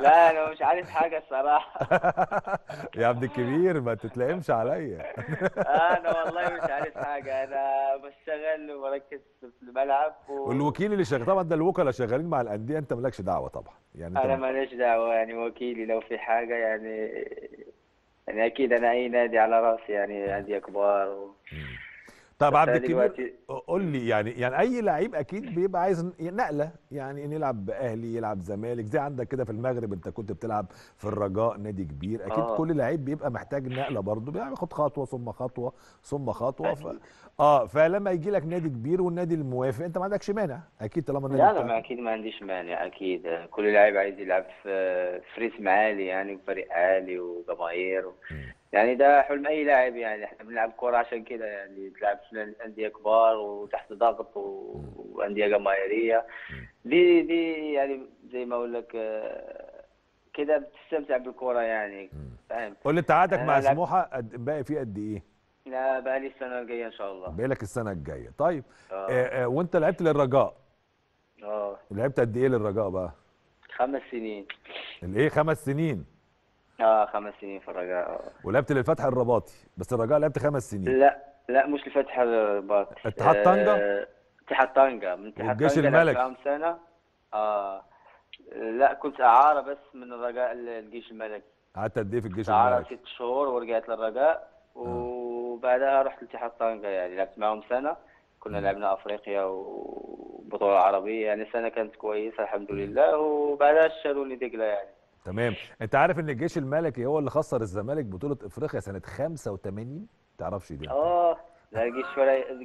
لا انا مش عارف حاجه الصراحه <laughs> يا عبد الكبير ما تتلقمش عليا <laughs> آه، انا والله مش عارف حاجه انا بشتغل وبركز في الملعب و... والوكيل اللي شغال طبعا ده الوكلاء شغالين مع الانديه انت مالكش دعوه طبعا يعني انا ماليش دعوه يعني وكيلي لو في حاجه يعني يعني اكيد انا اي نادي على راسي يعني انديه كبار و... طب عبد يعني الكبير قول لي يعني يعني اي لعيب اكيد بيبقى عايز يعني نقله يعني ان يلعب اهلي يلعب زمالك زي عندك كده في المغرب انت كنت بتلعب في الرجاء نادي كبير اكيد آه. كل لعيب بيبقى محتاج نقله برضه بياخد خطوه ثم خطوه ثم خطوه ف... اه فلما يجي لك نادي كبير والنادي الموافق انت ما عندكش مانع اكيد طالما النادي لا لا ما اكيد ما عنديش مانع اكيد كل لاعب عايز يلعب في فريسم عالي يعني وفريق عالي وجماهير و... يعني ده حلم اي لاعب يعني احنا بنلعب كوره عشان كده يعني تلعب في انديه كبار وتحت ضغط وانديه جماهيريه دي دي يعني زي ما اقول لك آه، كده بتستمتع بالكوره يعني فاهم قول لي انت مع سموحه باقي فيه قد ايه؟ لا بقى لي السنه الجايه ان شاء الله باقي لك السنه الجايه طيب آه. آه. آه وانت لعبت للرجاء اه لعبت قد ايه للرجاء بقى؟ خمس سنين الايه خمس سنين اه خمس سنين في الرجاء ولعبت للفتح الرباطي بس الرجاء لعبت خمس سنين لا لا مش الفتح الرباطي اتحاد آه، طنجه اتحاد طنجه من اتحاد طنجه الملكي كام سنه اه لا كنت اعاره بس من الرجاء الجيش الملكي قعدت قد ايه في الجيش الملكي؟ اعاره ست شهور ورجعت للرجاء آه. وبعدها رحت لاتحاد طنجه يعني لعبت معاهم سنه كنا لعبنا افريقيا وبطوله عربيه يعني سنه كانت كويسه الحمد لله وبعدها شالوني دجله يعني تمام انت عارف ان الجيش الملكي هو اللي خسر الزمالك بطوله افريقيا سنه 85 ما تعرفش دي اه لا الجيش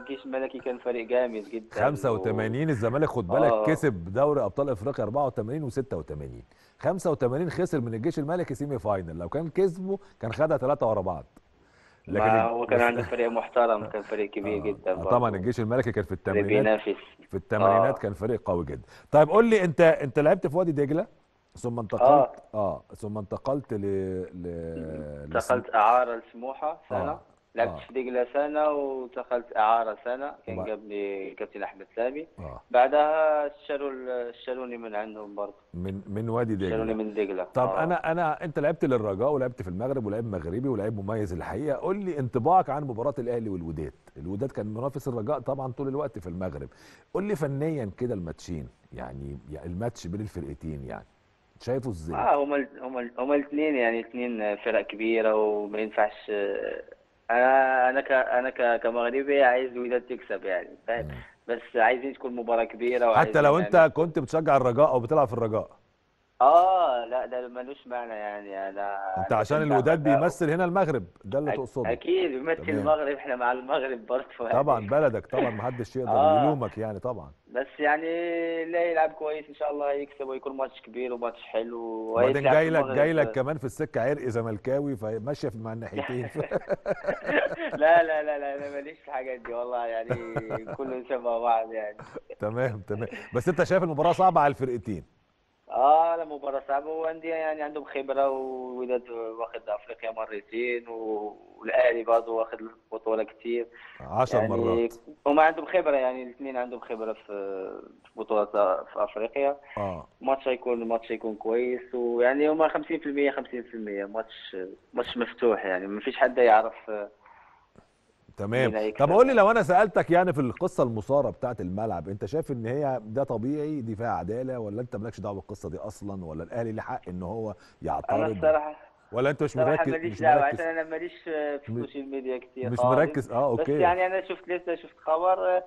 الجيش الملكي كان فريق جامد جدا 85 و... الزمالك خد بالك أوه. كسب دوري ابطال افريقيا 84 و86 85 خسر من الجيش الملكي سيمي فاينل لو كان كسبه كان خدها ثلاثه ورا بعض لكن هو كان عنده <laughs> فريق محترم كان فريق كبير آه. جدا آه، طبعا الجيش الملكي كان في التمرينات في التمرينات آه. كان فريق قوي جدا طيب قول لي انت انت لعبت في وادي دجله ثم انتقلت اه, آه. ثم انتقلت ل ل انتقلت اعاره لسموحه سنه آه. لعبت آه. في آه. دقله سنه ودخلت اعاره سنه كان قبلي الكابتن احمد سامي آه. بعدها شالوا شالوني من عندهم برضه من من وادي دجله شالوني من دجله طب آه. انا انا انت لعبت للرجاء ولعبت في المغرب ولعيب مغربي ولعيب مميز الحقيقه قول لي انطباعك عن مباراه الاهلي والوداد الوداد كان منافس الرجاء طبعا طول الوقت في المغرب قول لي فنيا كده الماتشين يعني, يعني الماتش بين الفرقتين يعني شايفه ازاي؟ اه هما هما هما الاثنين يعني اثنين فرق كبيرة وما ينفعش انا انا ك انا ك- كمغربي عايز الوداد تكسب يعني فاهم بس عايزين تكون مباراة كبيرة حتى لو انت يعني كنت بتشجع الرجاء او بتلعب في الرجاء اه لا ده ملوش معنى يعني انا يعني انت عشان الوداد بيمثل هنا المغرب ده اللي تقصده اكيد بيمثل طبعًا. المغرب احنا مع المغرب برضه <laughs> يعني. طبعا بلدك طبعا ما حدش يقدر <laughs> آه. يلومك يعني طبعا بس يعني لا يلعب كويس ان شاء الله يكسب ويكون ماتش كبير وماتش حلو وبعدين جاي لك جاي لك <laughs> كمان في السكه عرق زملكاوي فماشيه مع الناحيتين لا لا لا لا انا ماليش في الحاجات دي والله يعني كله شبه بعض يعني تمام تمام بس انت شايف المباراه صعبه على الفرقتين اه لا مباراة صعبة وعندي يعني عندهم خبرة وولاد واخد افريقيا مرتين والاهلي برضه واخد البطولة كثير 10 يعني مرات هما عندهم خبرة يعني الاثنين عندهم خبرة في بطولة في افريقيا اه الماتش يكون الماتش يكون كويس ويعني هما 50% 50% ماتش ماتش مفتوح يعني ما فيش حد يعرف تمام طب قول لي لو انا سالتك يعني في القصه المثاره بتاعه الملعب انت شايف ان هي ده طبيعي دفاع عداله ولا انت مالكش دعوه بالقصه دي اصلا ولا الاهلي ليه حق ان هو يعترض انا الصراحه ولا انت مش مركز ماليش دعوه عشان انا ماليش في السوشيال ميديا كتير مش مركز اه اوكي بس يعني انا شفت لسه شفت خبر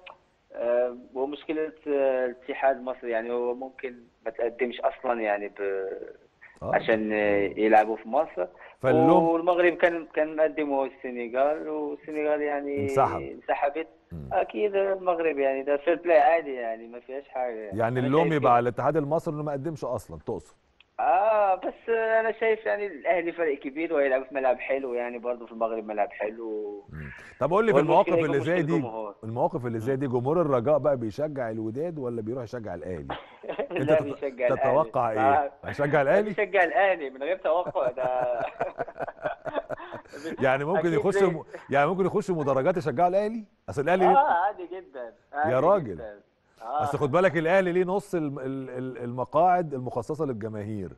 آه، ومشكله آه، الاتحاد المصري يعني هو ممكن ما تقدمش اصلا يعني ب آه. عشان آه، يلعبوا في مصر فاللوم والمغرب كان كان مقدمه السنغال والسنغال يعني انسحب انسحبت اكيد المغرب يعني ده فير بلاي عادي يعني ما فيهاش حاجه يعني, يعني اللوم يبقى على الاتحاد المصري انه ما قدمش اصلا تقصد اه بس انا شايف يعني الاهلي فريق كبير وهيلعب في ملعب حلو يعني برضه في المغرب ملعب حلو طب قول لي في المواقف اللي زي دي المواقف اللي زي دي جمهور الرجاء بقى بيشجع الوداد ولا بيروح يشجع الاهلي؟ <laughs> انت تتوقع ايه؟ آه. هيشجع <laughs> الاهلي؟ بيشجع الاهلي من غير توقع ده <laughs> يعني ممكن يخش يعني ممكن يخش مدرجات يشجعوا الاهلي؟ اصل الاهلي اه عادي جدا عادي يا راجل جداً. آه. اصل خد بالك الاهلي ليه نص المقاعد المخصصه للجماهير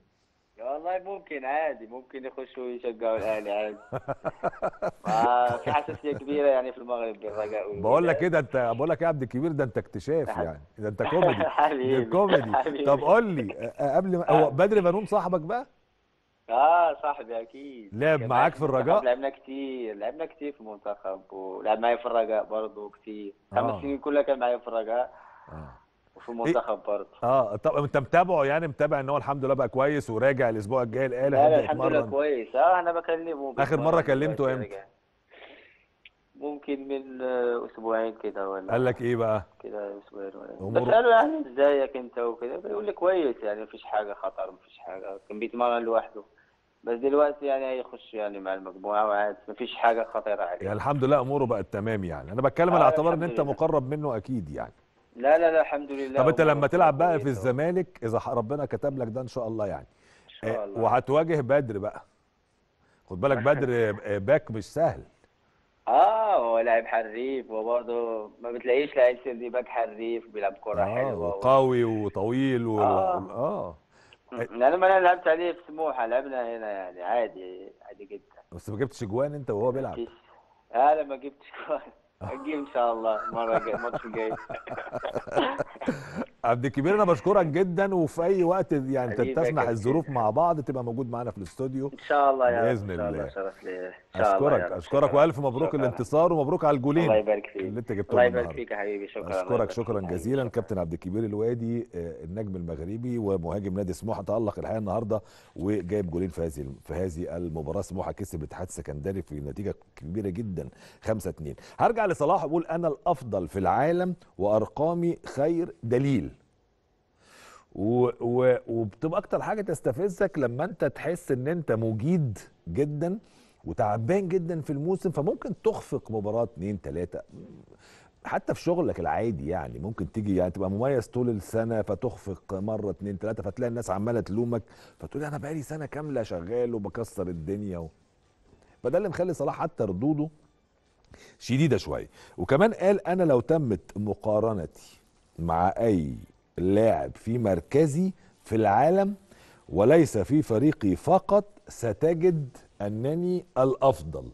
والله ممكن عادي ممكن يخشوا يشجعوا الاهلي عادي <laughs> في حساسيه كبيره يعني في المغرب بالرجاء بقول لك كده إيه انت بقول لك إيه يا عبد الكبير ده انت اكتشاف <laughs> يعني ده انت كوميدي <laughs> حبيبي كوميدي طب قول لي قبل ما هو آه. بدري بنوم صاحبك بقى؟ اه صاحبي اكيد لعب معاك في الرجاء؟ لعبنا كتير لعبنا كتير في المنتخب ولعب معايا في الرجاء برضه كتير خمس آه. سنين كلها كان معايا في الرجاء اه وفي المنتخب إيه؟ برضه اه طب انت متابعه يعني متابع ان هو الحمد لله بقى كويس وراجع الاسبوع الجاي الاله لا الحمد لله كويس اه انا بكلمه اخر مره كلمته امتى؟ ممكن من آه، اسبوعين كده ولا قال لك ايه بقى؟ كده اسبوعين ولا أمور... بساله يعني ازيك انت وكده بيقول لي كويس يعني مفيش حاجه خطر مفيش حاجه كان بيتمرن لوحده بس دلوقتي يعني هيخش يعني مع المجموعه وعاد مفيش حاجه خطيره عليه يعني الحمد لله اموره بقت تمام يعني انا بتكلم على آه، اعتبار ان انت مقرب منه اكيد يعني لا لا لا الحمد لله طب انت لما تلعب بقى في الزمالك اذا ربنا كتب لك ده ان شاء الله يعني ان شاء آه، الله وهتواجه بدر بقى خد بالك <laughs> بدر آه، باك مش سهل اه هو لاعب حريف وبرضه ما بتلاقيش لاعب دي باك حريف بيلعب كره آه حلوه وقوي وطويل و... اه, آه. انا آه. يعني ما انا لعبت عليه في سموحه لعبنا هنا يعني عادي عادي جدا بس ما جبتش اجوان انت وهو بيلعب اه انا ما جبتش اجوان اجي أه. ان شاء الله المره مره الماتش الجاي <laughs> عبد الكبير انا بشكرك جدا وفي اي وقت يعني تسمح الظروف مع بعض تبقى موجود معانا في الاستوديو ان شاء الله يا باذن الله, الله شرف لي اشكرك اشكرك والف مبروك الانتصار ومبروك على الجولين الله يبارك فيك اللي انت جبتهم الله يبارك فيك يا حبيبي شكرا اشكرك شكرا جزيلا كابتن عبد الكبير الوادي آه، النجم المغربي ومهاجم نادي سموحه تالق الحقيقه النهارده وجايب جولين في هذه في هذه المباراه سموحه كسب الاتحاد السكندري في نتيجه كبيره جدا 5 2 هرجع لصلاح واقول انا الافضل في العالم وارقامي خير دليل و... و... وبتبقى اكتر حاجه تستفزك لما انت تحس ان انت مجيد جدا وتعبان جدا في الموسم فممكن تخفق مباراه اتنين تلاته حتى في شغلك العادي يعني ممكن تيجي يعني تبقى مميز طول السنه فتخفق مره اتنين تلاته فتلاقي الناس عماله تلومك فتقول انا بقالي سنه كامله شغال وبكسر الدنيا و... فده اللي مخلي صلاح حتى ردوده شديده شويه وكمان قال انا لو تمت مقارنتي مع اي اللاعب في مركزي في العالم وليس في فريقي فقط ستجد أنني الأفضل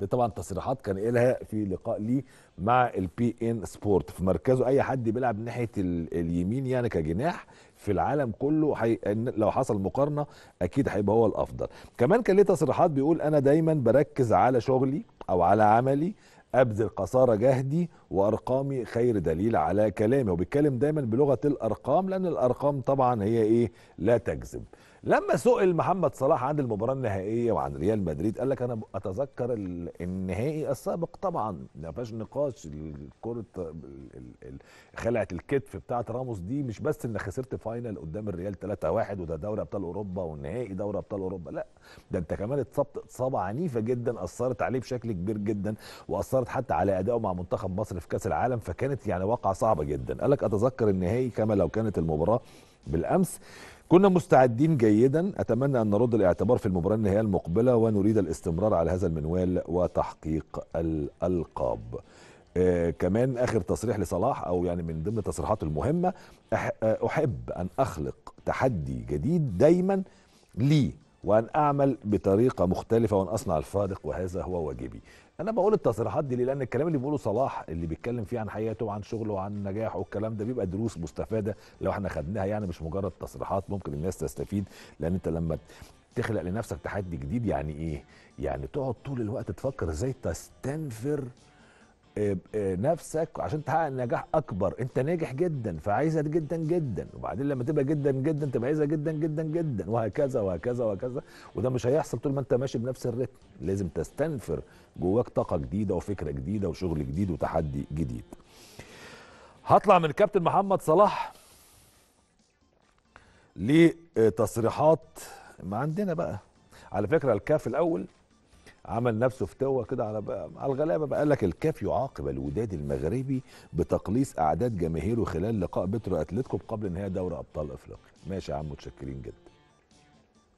ده طبعا تصريحات كان قالها في لقاء لي مع البي ان سبورت في مركزه اي حد بيلعب ناحيه اليمين يعني كجناح في العالم كله حي... لو حصل مقارنه اكيد هيبقى هو الافضل كمان كان ليه تصريحات بيقول انا دايما بركز على شغلي او على عملي أبذل قصارى جهدي وأرقامي خير دليل على كلامي وبيتكلم دايما بلغة الأرقام لأن الأرقام طبعا هي إيه لا تكذب لما سئل محمد صلاح عن المباراه النهائيه وعن ريال مدريد قال لك انا اتذكر النهائي السابق طبعا ما فيهاش نقاش الكره خلعه الكتف بتاعه راموس دي مش بس ان خسرت فاينل قدام الريال 3-1 وده دوري ابطال اوروبا والنهائي دوري ابطال اوروبا لا ده انت كمان اتصبت اصابه عنيفه جدا اثرت عليه بشكل كبير جدا واثرت حتى على ادائه مع منتخب مصر في كاس العالم فكانت يعني واقعه صعبه جدا قال لك اتذكر النهائي كما لو كانت المباراه بالامس كنا مستعدين جيدا أتمنى أن نرد الاعتبار في المباراة النهائية المقبلة ونريد الاستمرار على هذا المنوال وتحقيق الألقاب آه كمان آخر تصريح لصلاح أو يعني من ضمن تصريحاته المهمة آه، أحب أن أخلق تحدي جديد دايما لي وأن أعمل بطريقة مختلفة وأن أصنع الفارق وهذا هو واجبي انا بقول التصريحات دي ليه لان الكلام اللي بيقوله صلاح اللي بيتكلم فيه عن حياته وعن شغله وعن نجاحه والكلام ده بيبقى دروس مستفاده لو احنا خدناها يعني مش مجرد تصريحات ممكن الناس تستفيد لان انت لما تخلق لنفسك تحدي جديد يعني ايه يعني تقعد طول الوقت تفكر ازاي تستنفر آه، آه، نفسك عشان تحقق نجاح اكبر انت ناجح جدا فعايزها جدا جدا وبعدين لما تبقى جدا جدا تبقى عايزها جدا جدا جدا وهكذا وهكذا وهكذا وده مش هيحصل طول ما انت ماشي بنفس الريتم لازم تستنفر جواك طاقه جديده وفكره جديده وشغل جديد وتحدي جديد هطلع من كابتن محمد صلاح لتصريحات ما عندنا بقى على فكره الكاف الاول عمل نفسه فتوه كده على بقى على الغلابه بقى قال لك الكاف يعاقب الوداد المغربي بتقليص اعداد جماهيره خلال لقاء بترو اتلتيكو قبل نهاية دوري ابطال افريقيا ماشي يا عم متشكرين جدا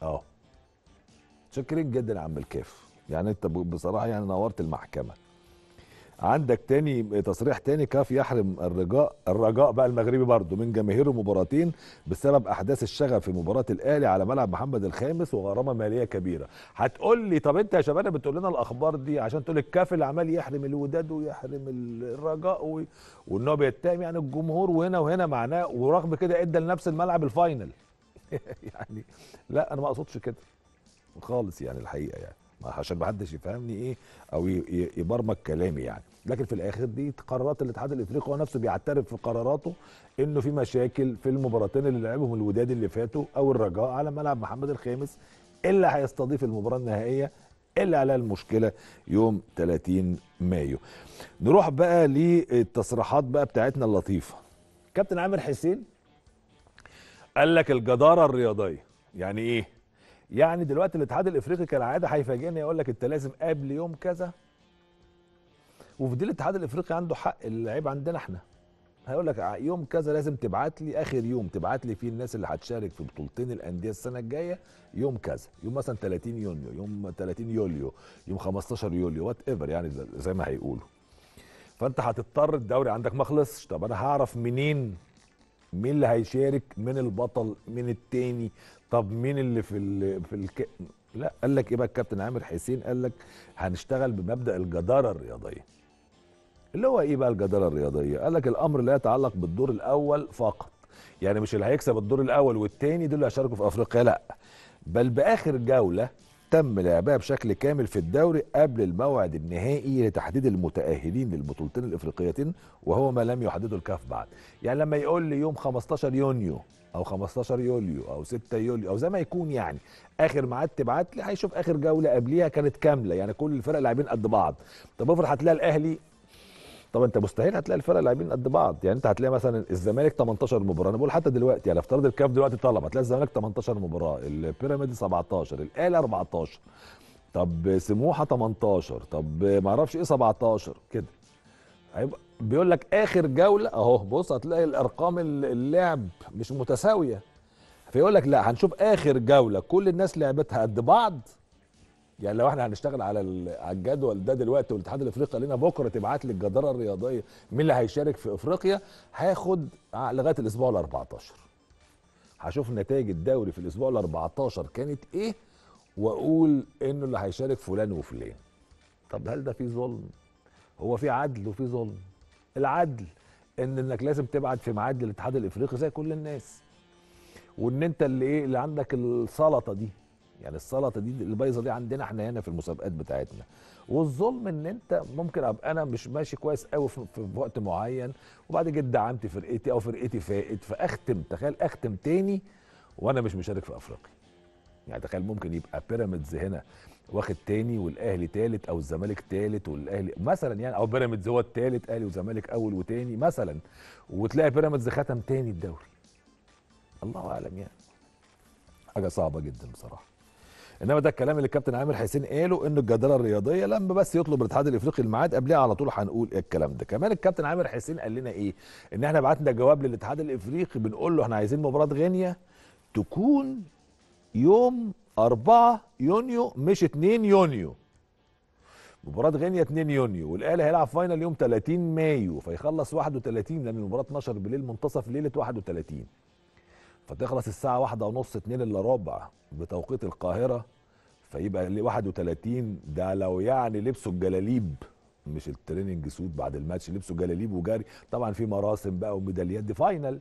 اه متشكرين جدا يا عم الكاف يعني انت بصراحه يعني نورت المحكمه عندك تاني تصريح تاني كاف يحرم الرجاء الرجاء بقى المغربي برضه من جماهيره مباراتين بسبب احداث الشغب في مباراه الاهلي على ملعب محمد الخامس وغرامه ماليه كبيره هتقول لي طب انت يا شباب بتقول لنا الاخبار دي عشان تقول الكاف اللي عمال يحرم الوداد ويحرم الرجاء وان هو بيتهم يعني الجمهور وهنا وهنا معناه ورغم كده ادى لنفس الملعب الفاينل <laughs> يعني لا انا ما اقصدش كده خالص يعني الحقيقه يعني عشان ما حدش يفهمني ايه او يبرمج كلامي يعني لكن في الاخر دي قرارات الاتحاد الافريقي هو نفسه بيعترف في قراراته انه في مشاكل في المباراتين اللي لعبهم الوداد اللي فاتوا او الرجاء على ملعب محمد الخامس اللي هيستضيف المباراه النهائيه اللي عليها المشكله يوم 30 مايو نروح بقى للتصريحات بقى بتاعتنا اللطيفه كابتن عامر حسين قال لك الجداره الرياضيه يعني ايه يعني دلوقتي الاتحاد الافريقي كالعاده هيفاجئني يقول لك انت لازم قبل يوم كذا وفي دي الاتحاد الافريقي عنده حق العيب عندنا احنا هيقول لك يوم كذا لازم تبعت لي اخر يوم تبعت لي فيه الناس اللي هتشارك في بطولتين الانديه السنه الجايه يوم كذا يوم مثلا 30 يونيو يوم 30 يوليو يوم 15 يوليو وات ايفر يعني زي ما هيقولوا فانت هتضطر الدوري عندك ما خلصش طب انا هعرف منين مين اللي هيشارك من البطل من التاني طب مين اللي في ال... في الك... لا قال لك ايه بقى الكابتن عامر حسين قال لك هنشتغل بمبدا الجداره الرياضيه اللي هو ايه بقى الجداره الرياضيه قال لك الامر لا يتعلق بالدور الاول فقط يعني مش اللي هيكسب الدور الاول والثاني دول اللي هيشاركوا في افريقيا لا بل باخر جوله تم لعبها بشكل كامل في الدوري قبل الموعد النهائي لتحديد المتاهلين للبطولتين الافريقيتين وهو ما لم يحدده الكاف بعد يعني لما يقول لي يوم 15 يونيو او 15 يوليو او 6 يوليو او زي ما يكون يعني اخر ميعاد تبعت لي هيشوف اخر جوله قبليها كانت كامله يعني كل الفرق لاعبين قد بعض طب افرض هتلاقي الاهلي طب انت مستحيل هتلاقي الفرق لاعبين قد بعض يعني انت هتلاقي مثلا الزمالك 18 مباراه انا بقول حتى دلوقتي يعني افترض الكاف دلوقتي طلب هتلاقي الزمالك 18 مباراه البيراميدز 17 الاهلي 14 طب سموحه 18 طب ما اعرفش ايه 17 كده هيبقى بيقول لك اخر جوله اهو بص هتلاقي الارقام اللعب مش متساويه فيقول لك لا هنشوف اخر جوله كل الناس لعبتها قد بعض يعني لو احنا هنشتغل على على الجدول ده دلوقتي والاتحاد الافريقي لنا بكره تبعت لي الجداره الرياضيه مين اللي هيشارك في افريقيا هاخد لغايه الاسبوع ال 14 هشوف نتائج الدوري في الاسبوع ال 14 كانت ايه واقول انه اللي هيشارك فلان وفلان طب هل ده في ظلم هو في عدل وفي ظلم العدل ان انك لازم تبعت في ميعاد للاتحاد الافريقي زي كل الناس وان انت اللي ايه اللي عندك السلطه دي يعني السلطه دي اللي بايظه دي عندنا احنا هنا في المسابقات بتاعتنا والظلم ان انت ممكن ابقى انا مش ماشي كويس قوي في وقت معين وبعد كده دعمت فرقتي او فرقتي فائت فاختم تخيل اختم تاني وانا مش مشارك في افريقيا يعني تخيل ممكن يبقى بيراميدز هنا واخد تاني والاهلي تالت او الزمالك تالت والاهلي مثلا يعني او بيراميدز هو التالت اهلي وزمالك اول وتاني مثلا وتلاقي بيراميدز ختم تاني الدوري الله اعلم يعني حاجه صعبه جدا بصراحه انما ده الكلام اللي الكابتن عامر حسين قاله ان الجداره الرياضيه لما بس يطلب الاتحاد الافريقي الميعاد قبلها على طول هنقول الكلام ده كمان الكابتن عامر حسين قال لنا ايه ان احنا بعتنا جواب للاتحاد الافريقي بنقول له احنا عايزين مباراه غينيا تكون يوم 4 يونيو مش 2 يونيو مباراة غينيا 2 يونيو والاهلي هيلعب فاينل يوم 30 مايو فيخلص 31 لان المباراة 12 بالليل منتصف ليلة 31 فتخلص الساعة 1:30 ونص 2 الا ربع بتوقيت القاهرة فيبقى 31 ده لو يعني لبسوا الجلاليب مش التريننج سوت بعد الماتش لبسوا جلاليب وجري طبعا في مراسم بقى وميداليات دي فاينل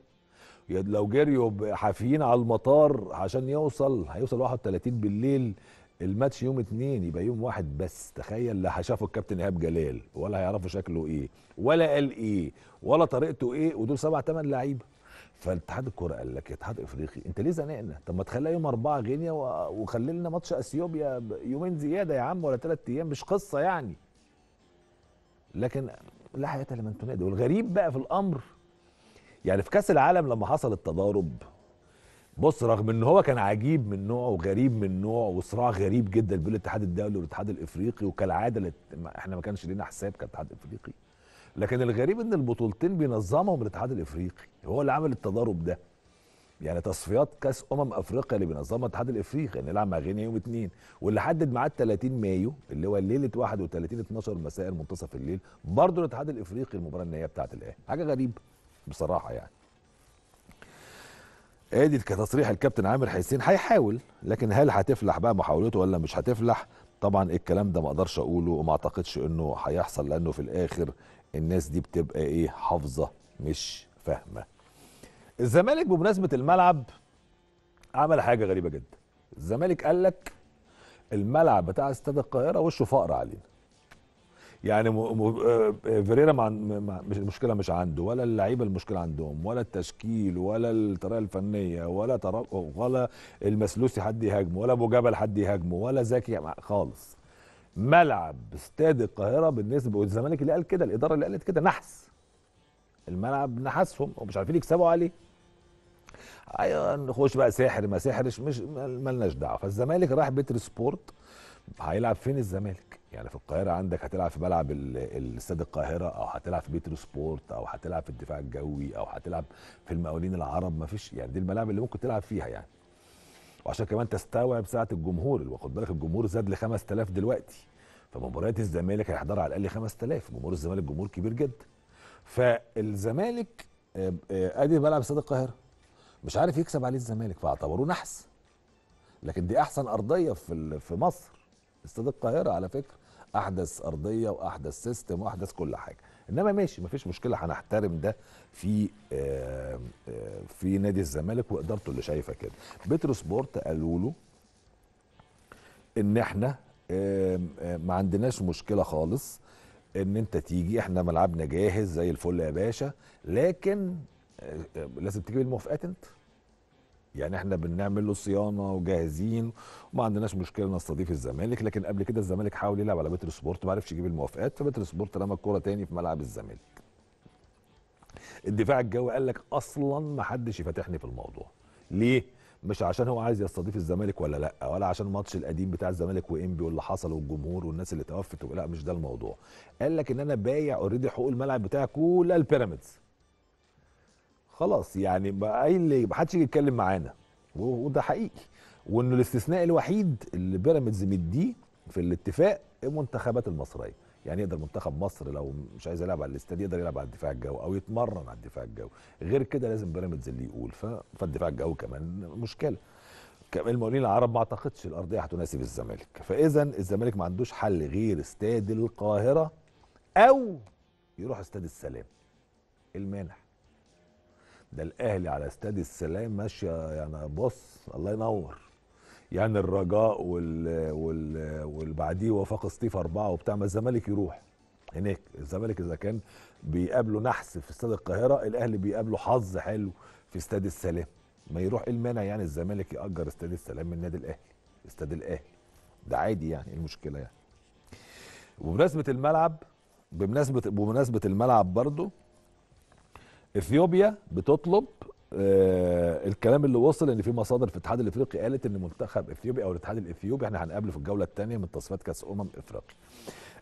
لو جريوا حافيين على المطار عشان يوصل هيوصل 31 بالليل الماتش يوم اتنين يبقى يوم واحد بس تخيل لا هشافه الكابتن ايهاب جلال ولا هيعرفوا شكله ايه ولا قال ايه ولا طريقته ايه ودول سبع ثمان لعيبه فالاتحاد الكوره قال لك يا اتحاد افريقي انت ليه زنقنا؟ طب ما تخليها يوم اربعه غينيا وخلي لنا ماتش اثيوبيا يومين زياده يا عم ولا ثلاث ايام مش قصه يعني لكن لا حياه لمن تنادي والغريب بقى في الامر يعني في كاس العالم لما حصل التضارب بص رغم ان هو كان عجيب من نوعه وغريب من نوعه وصراع غريب جدا بين الاتحاد الدولي والاتحاد الافريقي وكالعاده احنا ما كانش لينا حساب كاتحاد افريقي لكن الغريب ان البطولتين بينظمهم الاتحاد الافريقي هو اللي عمل التضارب ده يعني تصفيات كاس امم افريقيا اللي بينظمها الاتحاد الافريقي نلعب يعني مع غينيا يوم اثنين واللي حدد ميعاد 30 مايو اللي هو ليله 31 12 مساء منتصف الليل برضه الاتحاد الافريقي المباراه النهائيه بتاعت الاهلي حاجه غريبه بصراحه يعني ادي كتصريح الكابتن عامر حسين هيحاول لكن هل هتفلح بقى محاولته ولا مش هتفلح طبعا الكلام ده ما اقدرش اقوله وما اعتقدش انه هيحصل لانه في الاخر الناس دي بتبقى ايه حافظه مش فاهمه الزمالك بمناسبه الملعب عمل حاجه غريبه جدا الزمالك قال لك الملعب بتاع استاد القاهره وشه فقر علينا يعني آه، آه، فيريرا مع المشكله مش عنده ولا اللعيبه المشكله عندهم ولا التشكيل ولا الطريقه الفنيه ولا ولا المسلوسي حد يهاجمه ولا ابو جبل حد يهاجمه ولا زكي خالص ملعب استاد القاهره بالنسبه والزمالك اللي قال كده الاداره اللي قالت كده نحس الملعب نحسهم ومش عارفين يكسبوا عليه ايوه نخش بقى ساحر ما ساحرش مش مالناش دعوه فالزمالك راح بيتر سبورت هيلعب فين الزمالك يعني في القاهره عندك هتلعب في ملعب الاستاد القاهره او هتلعب في بيترو سبورت او هتلعب في الدفاع الجوي او هتلعب في المقاولين العرب ما فيش يعني دي الملاعب اللي ممكن تلعب فيها يعني وعشان كمان تستوعب ساعه الجمهور اللي واخد بالك الجمهور زاد ل 5000 دلوقتي فمباريات الزمالك هيحضرها على الاقل 5000 جمهور الزمالك جمهور كبير جدا فالزمالك آه، آه، ادي ملعب استاد القاهره مش عارف يكسب عليه الزمالك فاعتبروه نحس لكن دي احسن ارضيه في في مصر استاد القاهره على فكره احدث ارضيه واحدث سيستم واحدث كل حاجه انما ماشي مفيش مشكله هنحترم ده في في نادي الزمالك وادارته اللي شايفه كده بترو سبورت قالوا له ان احنا ما عندناش مشكله خالص ان انت تيجي احنا ملعبنا جاهز زي الفل يا باشا لكن آه، آه، لازم تجيب الموافقات انت يعني احنا بنعمل له صيانه وجاهزين وما عندناش مشكله نستضيف الزمالك لكن قبل كده الزمالك حاول يلعب على بتر سبورت ما عرفش يجيب الموافقات فبتر سبورت رمى الكوره تاني في ملعب الزمالك. الدفاع الجوي قال لك اصلا ما حدش يفاتحني في الموضوع. ليه؟ مش عشان هو عايز يستضيف الزمالك ولا لا ولا عشان ماتش القديم بتاع الزمالك وانبي واللي حصل والجمهور والناس اللي توفت لا مش ده الموضوع قال لك ان انا بايع اوريدي حقوق الملعب بتاعي كلها البيراميدز خلاص يعني اي اللي ما حدش يجي يتكلم معانا وده حقيقي وانه الاستثناء الوحيد اللي بيراميدز مديه في الاتفاق المنتخبات المصريه يعني يقدر منتخب مصر لو مش عايز يلعب على الاستاد يقدر يلعب على الدفاع الجوي او يتمرن على الدفاع الجوي غير كده لازم بيراميدز اللي يقول ف... فالدفاع الجوي كمان مشكله كمان المقاولين العرب ما اعتقدش الارضيه هتناسب الزمالك فاذا الزمالك ما عندوش حل غير استاد القاهره او يروح استاد السلام المانح ده الاهلي على استاد السلام ماشيه يعني بص الله ينور يعني الرجاء وال وال والبعديه وفاق سطيف اربعه وبتاع ما الزمالك يروح هناك الزمالك اذا كان بيقابله نحس في استاد القاهره الاهلي بيقابله حظ حلو في استاد السلام ما يروح ايه المانع يعني الزمالك ياجر استاد السلام من النادي الاهلي استاد الاهلي ده عادي يعني إيه المشكله يعني وبمناسبه الملعب بمناسبه بمناسبه الملعب برضه اثيوبيا بتطلب آه الكلام اللي وصل ان في مصادر في الاتحاد الافريقي قالت ان منتخب اثيوبيا او الاتحاد الاثيوبي احنا هنقابله في الجوله الثانيه من تصفيات كاس امم افريقيا.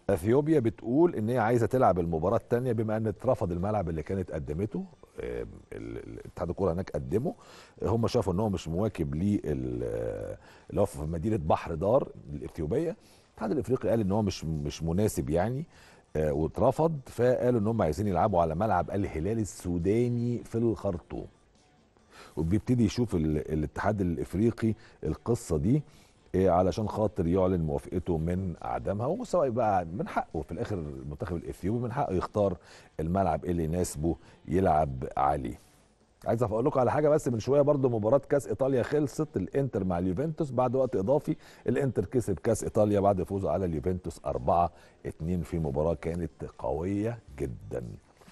اثيوبيا بتقول ان هي عايزه تلعب المباراه الثانيه بما ان اترفض الملعب اللي كانت قدمته اتحاد الكوره هناك قدمه هم شافوا ان هو مش مواكب ل آه، اللي هو في مدينه بحر دار الاثيوبيه الاتحاد الافريقي قال ان هو مش مش مناسب يعني واترفض فقالوا ان هم عايزين يلعبوا على ملعب الهلال السوداني في الخرطوم وبيبتدي يشوف الاتحاد الافريقي القصه دي آه، علشان خاطر يعلن موافقته من عدمها وسواء بقى من حقه في الاخر المنتخب الاثيوبي من حقه يختار الملعب اللي يناسبه يلعب عليه عايز اقول لكم على حاجه بس من شويه برضو مباراه كاس ايطاليا خلصت الانتر مع اليوفنتوس بعد وقت اضافي الانتر كسب كاس ايطاليا بعد فوزه على اليوفنتوس 4 2 في مباراه كانت قويه جدا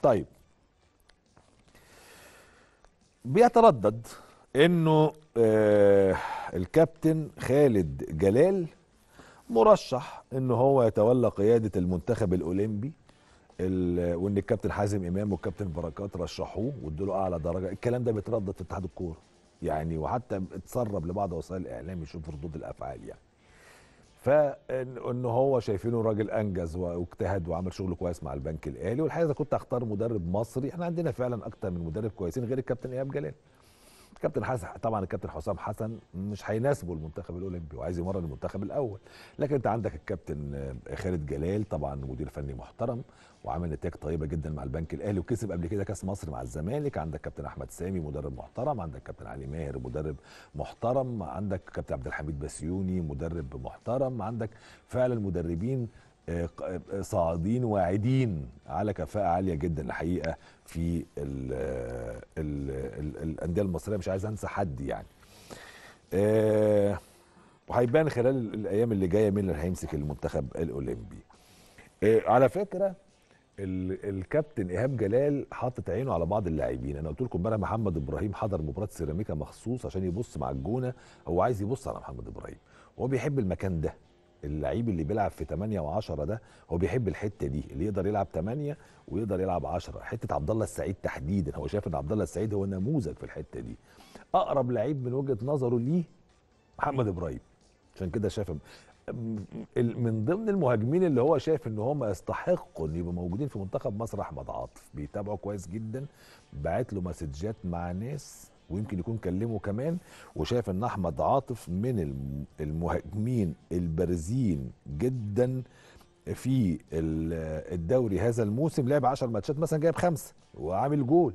طيب بيتردد انه آه الكابتن خالد جلال مرشح ان هو يتولى قياده المنتخب الاولمبي وان الكابتن حازم امام والكابتن بركات رشحوه وادوا له اعلى درجه الكلام ده بيتردد في اتحاد الكوره يعني وحتى اتسرب لبعض وسائل الاعلام يشوف ردود الافعال يعني فان هو شايفينه راجل انجز واجتهد وعمل شغل كويس مع البنك الاهلي والحقيقه كنت اختار مدرب مصري احنا عندنا فعلا اكتر من مدرب كويسين غير الكابتن ايهاب جلال الكابتن حسن طبعا الكابتن حسام حسن مش هيناسبه المنتخب الاولمبي وعايز يمرن المنتخب الاول لكن انت عندك الكابتن آه، خالد جلال طبعا مدير فني محترم وعمل نتائج طيبه جدا مع البنك الاهلي وكسب قبل كده كاس مصر مع الزمالك عندك كابتن احمد سامي مدرب محترم عندك كابتن علي ماهر مدرب محترم عندك كابتن عبد الحميد بسيوني مدرب محترم عندك فعلا مدربين صاعدين واعدين على كفاءه عاليه جدا الحقيقه في الانديه المصريه مش عايز انسى حد يعني آه، وهيبان خلال الايام اللي جايه مين اللي هيمسك المنتخب الاولمبي آه، على فكره الكابتن ايهاب جلال حاطط عينه على بعض اللاعبين انا قلت لكم امبارح محمد ابراهيم حضر مباراه سيراميكا مخصوص عشان يبص مع الجونه هو عايز يبص على محمد ابراهيم وهو بيحب المكان ده اللعيب اللي بيلعب في 8 و10 ده هو بيحب الحته دي اللي يقدر يلعب 8 ويقدر يلعب 10 حته عبد الله السعيد تحديدا هو شايف ان عبد الله السعيد هو نموذج في الحته دي اقرب لعيب من وجهه نظره ليه محمد ابراهيم عشان كده شايف من ضمن المهاجمين اللي هو شايف ان هم يستحقوا ان يبقوا موجودين في منتخب مصر احمد عاطف بيتابعه كويس جدا بعت له مسجات مع ناس ويمكن يكون كلمه كمان وشايف ان احمد عاطف من المهاجمين البارزين جدا في الدوري هذا الموسم لعب 10 ماتشات مثلا جايب خمسه وعامل جول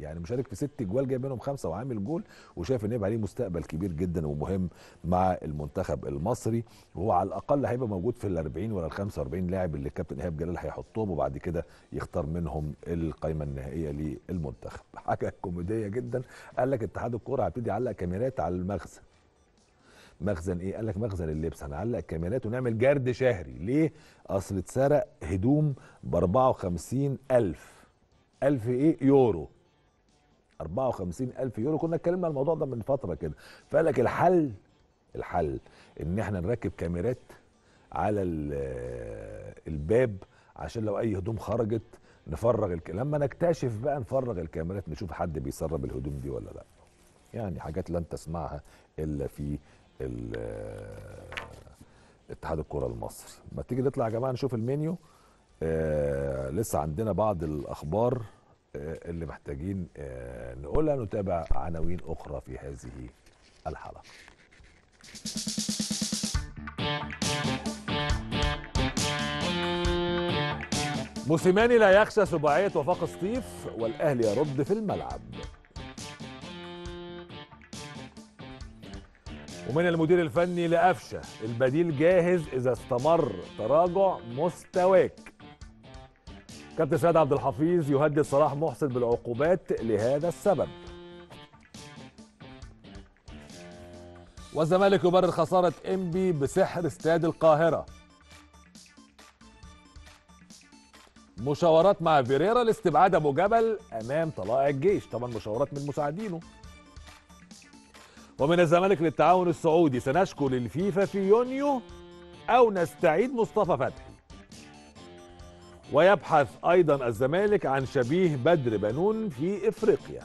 يعني مشارك في ست جوال جايب منهم خمسه وعامل جول وشايف ان هيبقى عليه مستقبل كبير جدا ومهم مع المنتخب المصري وهو على الاقل هيبقى موجود في ال 40 ولا ال 45 لاعب اللي الكابتن ايهاب جلال هيحطهم وبعد كده يختار منهم القائمه النهائيه للمنتخب <laughs> حاجه كوميديه جدا قال لك اتحاد الكوره هيبتدي يعلق كاميرات على المخزن مخزن ايه قال لك مخزن اللبس هنعلق كاميرات ونعمل جرد شهري ليه اصل اتسرق هدوم ب 54000 1000 ايه يورو 54000 يورو كنا اتكلمنا الموضوع ده من فتره كده فقال لك الحل الحل ان احنا نركب كاميرات على آه، الباب عشان لو اي هدوم خرجت نفرغ الك... لما نكتشف بقى نفرغ الكاميرات نشوف حد بيسرب الهدوم دي ولا لا يعني حاجات لن تسمعها الا في آه، اتحاد الكره المصري ما تيجي نطلع يا جماعه نشوف المنيو آه لسه عندنا بعض الاخبار آه، اللي محتاجين آه، نقولها نتابع عناوين أخرى في هذه الحلقة موسيماني لا يخشى سباعية وفاق سطيف والأهلي يرد في الملعب ومن المدير الفني لقفشه البديل جاهز اذا استمر تراجع مستواك كابتن سيد عبد الحفيظ يهدد صلاح محسن بالعقوبات لهذا السبب والزمالك يبرر خسارة انبي بسحر استاد القاهرة مشاورات مع فيريرا لاستبعاد ابو جبل امام طلائع الجيش طبعا مشاورات من مساعدينه ومن الزمالك للتعاون السعودي سنشكر الفيفا في يونيو او نستعيد مصطفى فتحي ويبحث أيضا الزمالك عن شبيه بدر بنون في إفريقيا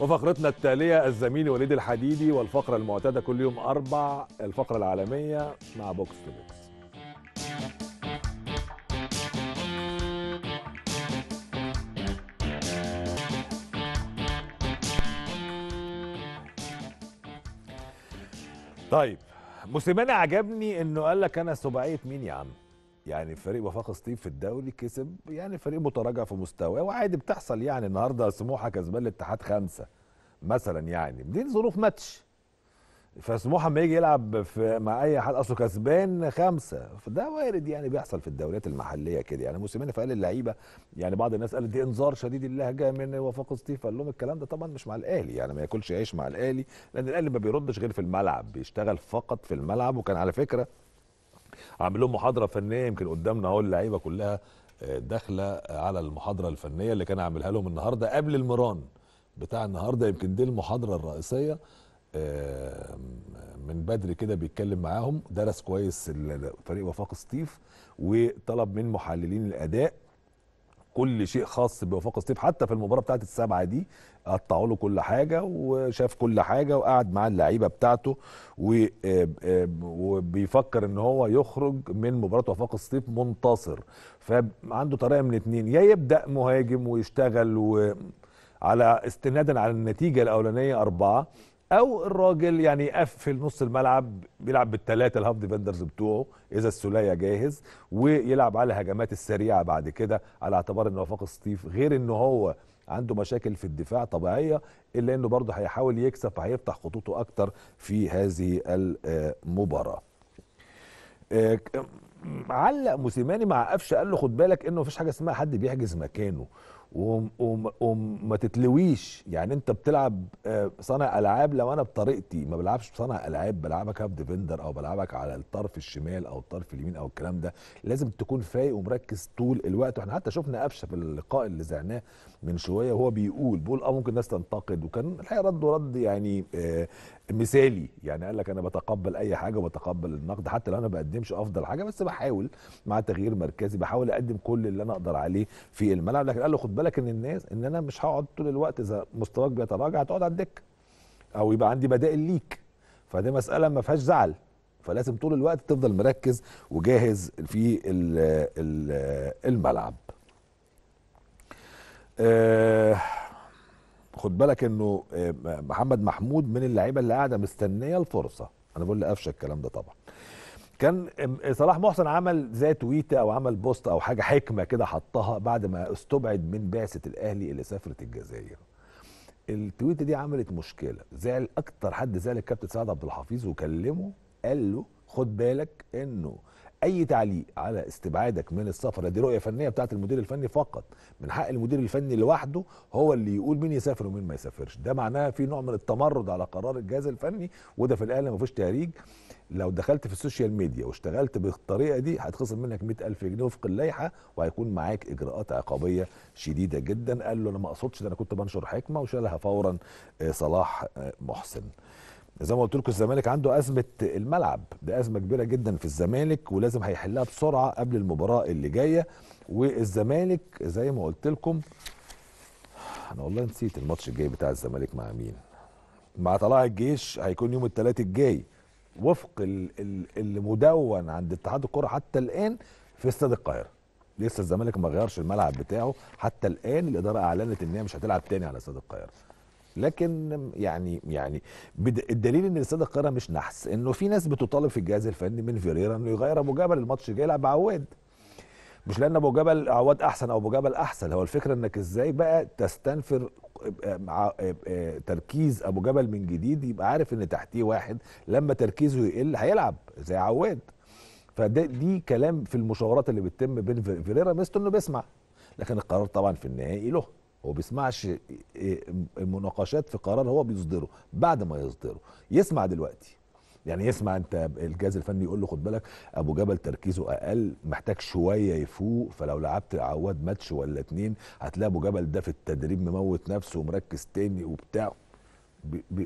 وفقرتنا التالية الزميل وليد الحديدي والفقرة المعتادة كل يوم أربع الفقرة العالمية مع بوكس تو بوكس طيب موسيماني عجبني انه قال لك انا سباعيه مين يا عم يعني فريق وفاق سطيف في الدوري كسب يعني فريق متراجع في مستواه وعادي بتحصل يعني النهارده سموحه كسبان الاتحاد خمسه مثلا يعني دي ظروف ماتش فسموحه لما يجي يلعب في مع اي حد اصله كسبان خمسه فده وارد يعني بيحصل في الدوريات المحليه كده يعني موسيماني فقال اللعيبه يعني بعض الناس قالت دي انذار شديد اللهجه من وفاق سطيف قال لهم الكلام ده طبعا مش مع الاهلي يعني ما ياكلش عيش مع الاهلي لان الاهلي ما بيردش غير في الملعب بيشتغل فقط في الملعب وكان على فكره عامل لهم محاضره فنيه يمكن قدامنا اهو اللعيبه كلها آه، داخله على المحاضره الفنيه اللي كان عاملها لهم النهارده قبل المران بتاع النهارده يمكن دي المحاضره الرئيسيه من بدري كده بيتكلم معاهم درس كويس فريق وفاق سطيف وطلب من محللين الاداء كل شيء خاص بوفاق سطيف حتى في المباراه بتاعت السبعه دي قطعوا له كل حاجه وشاف كل حاجه وقعد مع اللعيبه بتاعته آه، آه، وبيفكر ان هو يخرج من مباراه وفاق الصيف منتصر فعنده طريقه من اتنين يا يبدا مهاجم ويشتغل على استنادا على النتيجه الاولانيه اربعه او الراجل يعني يقفل نص الملعب بيلعب بالثلاثه الهاف ديفندرز بتوعه اذا السوليه جاهز ويلعب على الهجمات السريعه بعد كده على اعتبار ان وفاق الصيف غير ان هو عنده مشاكل في الدفاع طبيعيه الا انه برضه هيحاول يكسب فهيفتح خطوطه اكتر في هذه المباراه. آه، علق موسيماني مع قفشه قال له خد بالك انه مفيش حاجه اسمها حد بيحجز مكانه وما تتلويش يعني انت بتلعب آه، صانع العاب لو انا بطريقتي ما بلعبش بصانع العاب بلعبك هاف ديفندر او بلعبك على الطرف الشمال او الطرف اليمين او الكلام ده لازم تكون فايق ومركز طول الوقت واحنا حتى شفنا قفشه في اللقاء اللي ذعناه من شويه وهو بيقول بيقول اه ممكن الناس تنتقد وكان الحقيقه رد رد يعني آآ آه، مثالي يعني قال لك انا بتقبل اي حاجه وبتقبل النقد حتى لو انا ما بقدمش افضل حاجه بس بحاول مع تغيير مركزي بحاول اقدم كل اللي انا اقدر عليه في الملعب لكن قال له خد بالك ان الناس ان انا مش هقعد طول الوقت اذا مستواك بيتراجع هتقعد على الدكه او يبقى عندي بدائل ليك فدي مساله ما فيهاش زعل فلازم طول الوقت تفضل مركز وجاهز في الملعب آه خد بالك انه آه، محمد محمود من اللعيبه اللي قاعده مستنيه الفرصه انا بقول لقفش الكلام ده طبعا كان صلاح محسن عمل زي تويته او عمل بوست او حاجه حكمه كده حطها بعد ما استبعد من بعثه الاهلي اللي سافرت الجزائر التويته دي عملت مشكله زعل اكتر حد زعل الكابتن سعد عبد الحفيظ وكلمه قال له خد بالك انه اي تعليق على استبعادك من السفر دي رؤيه فنيه بتاعه المدير الفني فقط من حق المدير الفني لوحده هو اللي يقول مين يسافر ومين ما يسافرش ده معناه في نوع من التمرد على قرار الجهاز الفني وده في الاهلي مفيش تهريج لو دخلت في السوشيال ميديا واشتغلت بالطريقه دي هتخصم منك 100000 جنيه وفق اللائحه وهيكون معاك اجراءات عقابيه شديده جدا قال له انا ما اقصدش ده انا كنت بنشر حكمه وشالها فورا آه، صلاح آه، محسن زي ما قلت لكم الزمالك عنده ازمه الملعب ده ازمه كبيره جدا في الزمالك ولازم هيحلها بسرعه قبل المباراه اللي جايه والزمالك زي ما قلت لكم انا والله نسيت الماتش الجاي بتاع الزمالك مع مين مع طلائع الجيش هيكون يوم الثلاث الجاي وفق المدون عند اتحاد الكره حتى الان في استاد القاهره لسه الزمالك ما غيرش الملعب بتاعه حتى الان الاداره اعلنت ان هي مش هتلعب تاني على استاد القاهره لكن يعني يعني الدليل ان استاد القاهره مش نحس انه في ناس بتطالب في الجهاز الفني من فيريرا انه يغير ابو جبل الماتش الجاي يلعب عواد مش لان ابو جبل عواد احسن او ابو جبل احسن هو الفكره انك ازاي بقى تستنفر آه، مع آه، آه، تركيز ابو جبل من جديد يبقى عارف ان تحتيه واحد لما تركيزه يقل هيلعب زي عواد فده دي كلام في المشاورات اللي بتتم بين فيريرا ميستو انه بيسمع لكن القرار طبعا في النهائي له هو بيسمعش إيه، إيه، مناقشات في قرار هو بيصدره بعد ما يصدره يسمع دلوقتي يعني يسمع انت الجهاز الفني يقول له خد بالك ابو جبل تركيزه اقل محتاج شويه يفوق فلو لعبت عواد ماتش ولا اتنين هتلاقي ابو جبل ده في التدريب مموت نفسه ومركز تاني وبتاع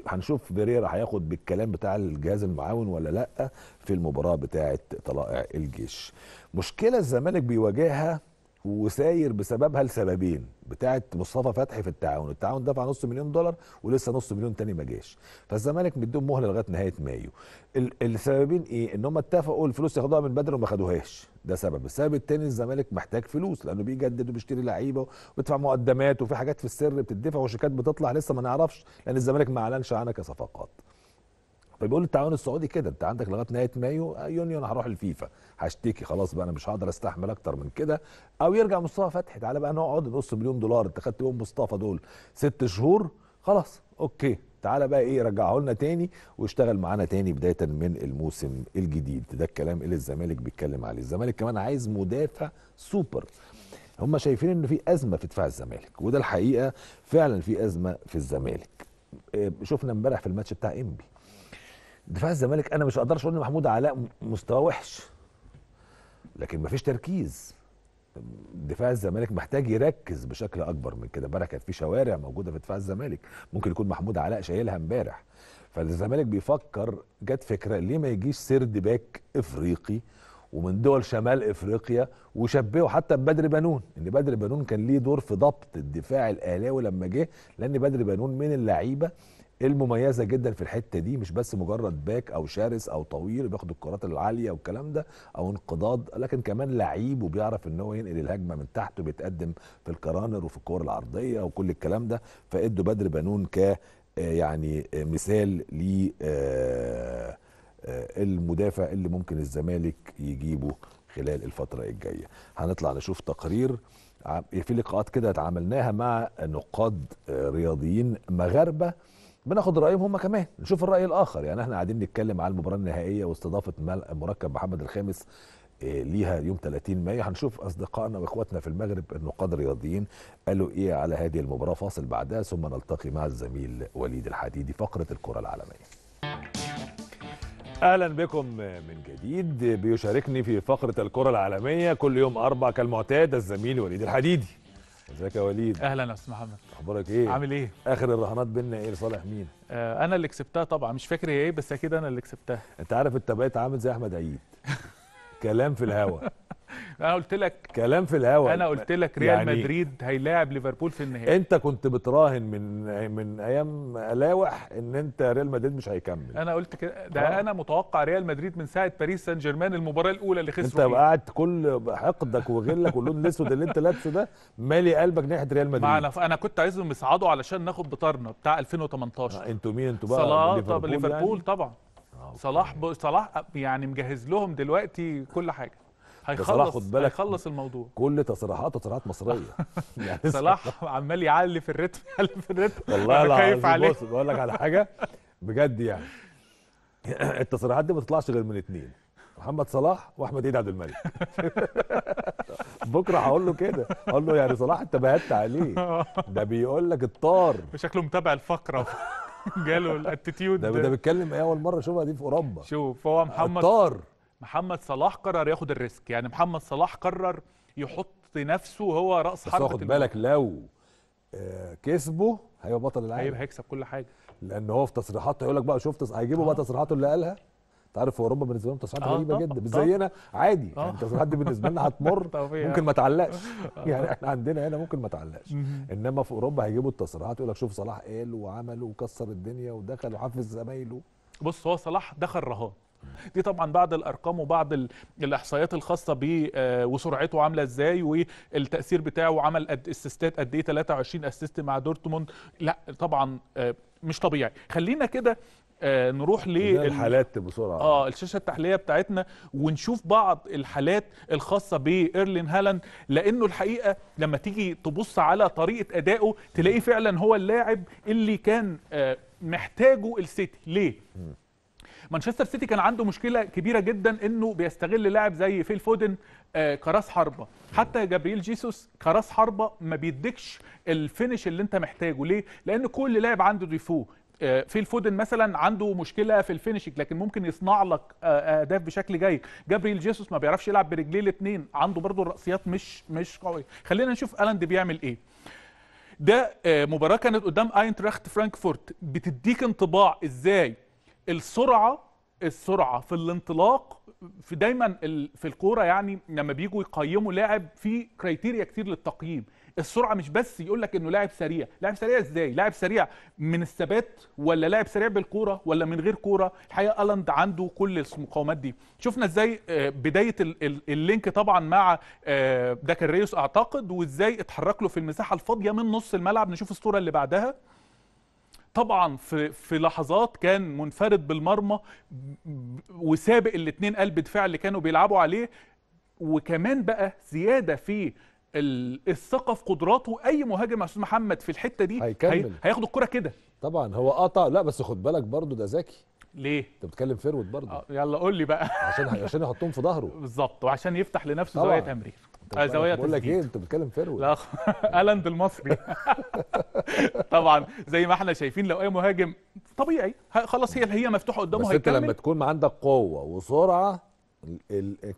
هنشوف بيريرا هياخد بالكلام بتاع الجهاز المعاون ولا لا في المباراه بتاعه طلائع الجيش مشكله الزمالك بيواجهها وساير بسببها لسببين بتاعت مصطفى فتحي في التعاون التعاون دفع نص مليون دولار ولسه نص مليون تاني ما جاش فالزمالك مديهم مهله لغايه نهايه مايو السببين ايه ان هم اتفقوا الفلوس ياخدوها من بدري وما خدوهاش ده سبب السبب التاني الزمالك محتاج فلوس لانه بيجدد وبيشتري لعيبه وبيدفع مقدمات وفي حاجات في السر بتدفع وشيكات بتطلع لسه ما نعرفش لان الزمالك ما اعلنش عنها كصفقات فبيقول طيب، يقول التعاون السعودي كده انت عندك لغايه نهايه مايو آه، يونيو انا هروح الفيفا هشتكي خلاص بقى انا مش هقدر استحمل اكتر من كده او يرجع مصطفى فتحي تعالى بقى نقعد نقص مليون دولار انت خدت بيهم مصطفى دول ست شهور خلاص اوكي تعالى بقى ايه رجعه لنا تاني واشتغل معانا تاني بدايه من الموسم الجديد ده الكلام اللي الزمالك بيتكلم عليه الزمالك كمان عايز مدافع سوبر هم شايفين ان في ازمه في دفاع الزمالك وده الحقيقه فعلا في ازمه في الزمالك آه، شفنا امبارح في الماتش بتاع انبي دفاع الزمالك انا مش اقدرش اقول ان محمود علاء مستواه وحش لكن مفيش تركيز دفاع الزمالك محتاج يركز بشكل اكبر من كده امبارح كانت في شوارع موجوده في دفاع الزمالك ممكن يكون محمود علاء شايلها امبارح فالزمالك بيفكر جت فكره ليه ما يجيش سرد باك افريقي ومن دول شمال افريقيا وشبهه حتى ببدر بنون ان بدر بنون كان ليه دور في ضبط الدفاع الاهلاوي لما جه لان بدر بنون من اللعيبه المميزه جدا في الحته دي مش بس مجرد باك او شرس او طويل بياخد الكرات العاليه والكلام ده او انقضاض لكن كمان لعيب وبيعرف ان هو ينقل الهجمه من تحت وبيتقدم في الكرانر وفي الكور العرضيه وكل الكلام ده فادوا بدر بنون ك آه، يعني آه، مثال ل آه، المدافع اللي ممكن الزمالك يجيبه خلال الفتره الجايه هنطلع نشوف تقرير في لقاءات كده اتعاملناها مع نقاد رياضيين مغاربه بناخد رايهم هم كمان نشوف الراي الاخر يعني احنا قاعدين نتكلم على المباراه النهائيه واستضافه مركب محمد الخامس آه، ليها يوم 30 مايو هنشوف اصدقائنا واخواتنا في المغرب النقاد الرياضيين قالوا ايه على هذه المباراه فاصل بعدها ثم نلتقي مع الزميل وليد الحديدي فقره الكره العالميه اهلا بكم من جديد بيشاركني في فقره الكره العالميه كل يوم اربع كالمعتاد الزميل وليد الحديدي ازيك يا وليد اهلا يا استاذ محمد اخبارك ايه عامل ايه اخر الرهانات بينا ايه لصالح مين آه انا اللي كسبتها طبعا مش فاكر هي ايه بس اكيد انا اللي كسبتها انت عارف انت بقيت عامل زي احمد عيد <laughs> كلام في الهوا <laughs> انا قلت لك كلام في الهوا انا قلت لك ريال يعني مدريد هيلاعب ليفربول في النهائي انت كنت بتراهن من من ايام الاوح ان انت ريال مدريد مش هيكمل انا قلت كده ده آه. انا متوقع ريال مدريد من ساعه باريس سان جيرمان المباراه الاولى اللي خسروا انت قعدت كل حقدك وغلك واللون الاسود اللي انت لابسه ده مالي قلبك ناحيه ريال مدريد انا انا كنت عايزهم يصعدوا علشان ناخد بطارنا بتاع 2018 آه، انتوا مين انتوا بقى صلاح ليفربول, ليفربول يعني؟ طبعا آه، صلاح صلاح يعني مجهز لهم دلوقتي كل حاجه هيخلص خد بالك هيخلص الموضوع كل تصريحاته تصريحات مصريه <laughs> يعني صلاح عمال يعلي في الريتم <laughs> يعلي في الريتم والله انا خايف عليه بقول لك على حاجه بجد يعني <clears throat> التصريحات دي ما تطلعش غير من اثنين محمد صلاح واحمد عيد عبد الملك <laughs> بكره هقول له كده هقول له يعني صلاح انت بعدت عليه ده بيقول لك الطار شكله متابع الفقره جاله الاتيتيود ده ده بيتكلم ايه اول مره اشوفها دي في اوروبا شوف هو محمد الطار محمد صلاح قرر ياخد الريسك يعني محمد صلاح قرر يحط نفسه هو راس حربه خد بالك لو آه، كسبه هيبقى بطل العالم هيبقى هيكسب كل حاجه لان هو في تصريحاته هيقول لك بقى شفت هيجيبوا آه. بقى تصريحاته اللي قالها انت عارف اوروبا بالنسبه لهم تصريحات آه جدا مش زينا عادي يعني آه. يعني التصريحات دي بالنسبه لنا هتمر <laughs> ممكن ما تعلقش آه. يعني احنا عندنا هنا ممكن ما تعلقش انما في اوروبا هيجيبوا التصريحات يقول لك شوف صلاح قال وعمل وكسر الدنيا ودخل وحفز زمايله بص هو صلاح دخل رهان دي طبعا بعض الارقام وبعض الاحصائيات الخاصه بيه آه، وسرعته عامله ازاي والتاثير بتاعه عمل قد اسيستات قد ايه 23 اسيست مع دورتموند لا طبعا آه، مش طبيعي خلينا كده آه، نروح للحالات بسرعه اه الشاشه التحليليه بتاعتنا ونشوف بعض الحالات الخاصه بايرلين هالاند لانه الحقيقه لما تيجي تبص على طريقه ادائه تلاقيه فعلا هو اللاعب اللي كان محتاجه السيتي ليه؟ م. مانشستر سيتي كان عنده مشكله كبيره جدا انه بيستغل لاعب زي فيل فودن آه، كراس حربه حتى جابرييل جيسوس كراس حربه ما بيديكش الفينش اللي انت محتاجه ليه لان كل لاعب عنده ديفو آه، في الفودن مثلا عنده مشكله في الفينشنج لكن ممكن يصنع لك آه، اهداف بشكل جيد جابريل جيسوس ما بيعرفش يلعب برجليه الاثنين عنده برضه الراسيات مش مش قويه خلينا نشوف الاند بيعمل ايه ده مباراه كانت قدام اينتراخت فرانكفورت بتديك انطباع ازاي السرعه السرعه في الانطلاق في دايما في الكوره يعني لما بيجوا يقيموا لاعب في كريتيريا كتير للتقييم السرعه مش بس يقول لك انه لاعب سريع لاعب سريع ازاي لاعب سريع من الثبات ولا لاعب سريع بالكوره ولا من غير كوره الحقيقه الاند عنده كل المقاومات دي شفنا ازاي آه، بدايه اللينك طبعا مع آه، داكر ريوس اعتقد وازاي اتحرك له في المساحه الفاضيه من نص الملعب نشوف الصوره اللي بعدها طبعا في في لحظات كان منفرد بالمرمى وسابق الاثنين قلب دفاع اللي كانوا بيلعبوا عليه وكمان بقى زياده في الثقه في قدراته اي مهاجم يا استاذ محمد في الحته دي هيكمل. هياخد الكره كده طبعا هو قطع لا بس خد بالك برضو ده ذكي ليه؟ انت بتتكلم فيرود برضه آه يلا قول لي بقى عشان عشان يحطهم في ظهره <laughs> بالظبط وعشان يفتح لنفسه زوايا تمرير آه، زوايا بقول لك ايه انت بتتكلم فيرود لا <laughs> الاند المصري <laughs> طبعا زي ما احنا شايفين لو اي مهاجم طبيعي خلاص هي هي مفتوحه قدامه هيكمل بس انت لما تكون عندك قوه وسرعه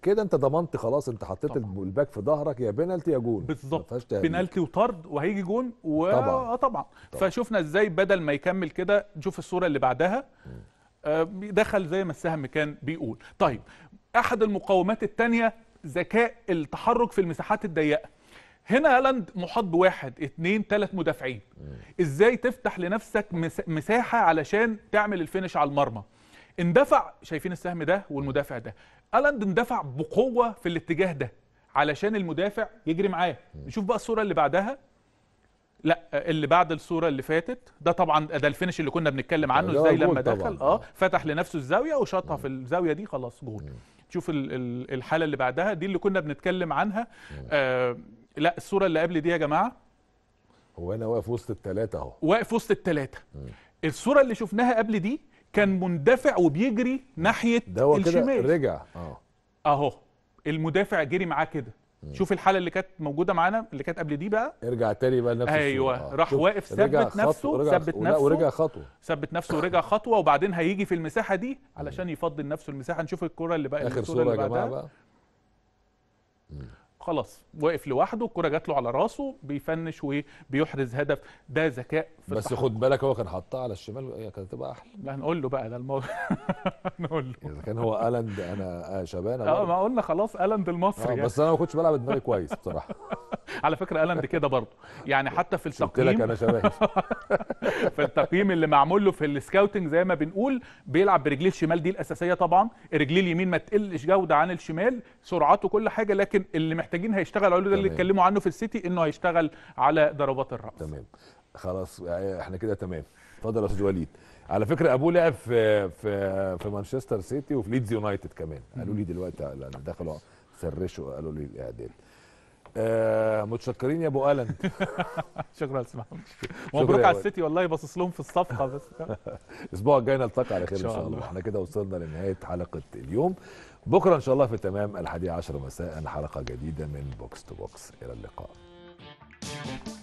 كده انت ضمنت خلاص انت حطيت طبعًا. الباك في ظهرك يا بينالتي يا جون بالظبط بينالتي وطرد وهيجي جون و... طبعا. آه طبعا. طبعا فشفنا ازاي بدل ما يكمل كده نشوف الصوره اللي بعدها آه دخل زي ما السهم كان بيقول طيب احد المقومات الثانيه ذكاء التحرك في المساحات الضيقه هنا هالاند محاط بواحد اثنين ثلاث مدافعين ازاي تفتح لنفسك مساحه علشان تعمل الفينش على المرمى اندفع شايفين السهم ده والمدافع ده ألاند اندفع بقوه في الاتجاه ده علشان المدافع يجري معاه نشوف بقى الصوره اللي بعدها لا اللي بعد الصوره اللي فاتت ده طبعا ده الفينش اللي كنا بنتكلم عنه ازاي لما دخل اه فتح لنفسه الزاويه وشاطها في الزاويه دي خلاص جول شوف الحاله اللي بعدها دي اللي كنا بنتكلم عنها آه لا الصوره اللي قبل دي يا جماعه هو انا واقف وسط الثلاثه اهو واقف وسط الثلاثه الصوره اللي شفناها قبل دي كان مندفع وبيجري ناحيه ده هو الشمال رجع اه. اهو المدافع جري معاه كده شوف الحاله اللي كانت موجوده معانا اللي كانت قبل دي بقى ارجع تاني بقى نفس ايوه آه. راح واقف ثبت نفسه ثبت نفسه ورجع خطوه ثبت نفسه ورجع خطوه وبعدين هيجي في المساحه دي علشان يفضل نفسه المساحه نشوف الكره اللي بقى اخر صوره يا جماعه بقى خلاص واقف لوحده الكره جات له على راسه بيفنش وبيحرز هدف ده ذكاء في بس خد بالك هو كان حطها على الشمال كانت تبقى احلى لا هنقول له بقى ده الموضوع <laughs> نقول له اذا كان هو الاند انا آه، شبان اه ما قلنا خلاص الاند المصري آه، يعني. بس انا ما كنتش بلعب دماغي كويس بصراحه <laughs> على فكره الاند كده برضه يعني حتى في التقييم لك انا شباب <laughs> في التقييم اللي معمول له في السكاوتنج زي ما بنقول بيلعب برجليه الشمال دي الاساسيه طبعا رجليه اليمين ما تقلش جوده عن الشمال سرعته كل حاجه لكن اللي محتاج محتاجين هيشتغل عليه ده اللي اتكلموا عنه في السيتي انه هيشتغل على ضربات الراس تمام خلاص يعني احنا كده تمام اتفضل يا استاذ وليد على فكره ابوه لعب في في في مانشستر سيتي وفي ليدز يونايتد كمان قالوا لي دلوقتي دخلوا سرشوا قالوا لي الاعداد آه متشكرين يا ابو الن <laughs> شكرا يا محمد مبروك على السيتي والله باصص لهم في الصفقه بس <laughs> الاسبوع الجاي نلتقي على خير ان شاء الله احنا كده وصلنا لنهايه حلقه اليوم بكرة إن شاء الله في تمام الحادية عشر مساء حلقة جديدة من بوكس تو بوكس إلى اللقاء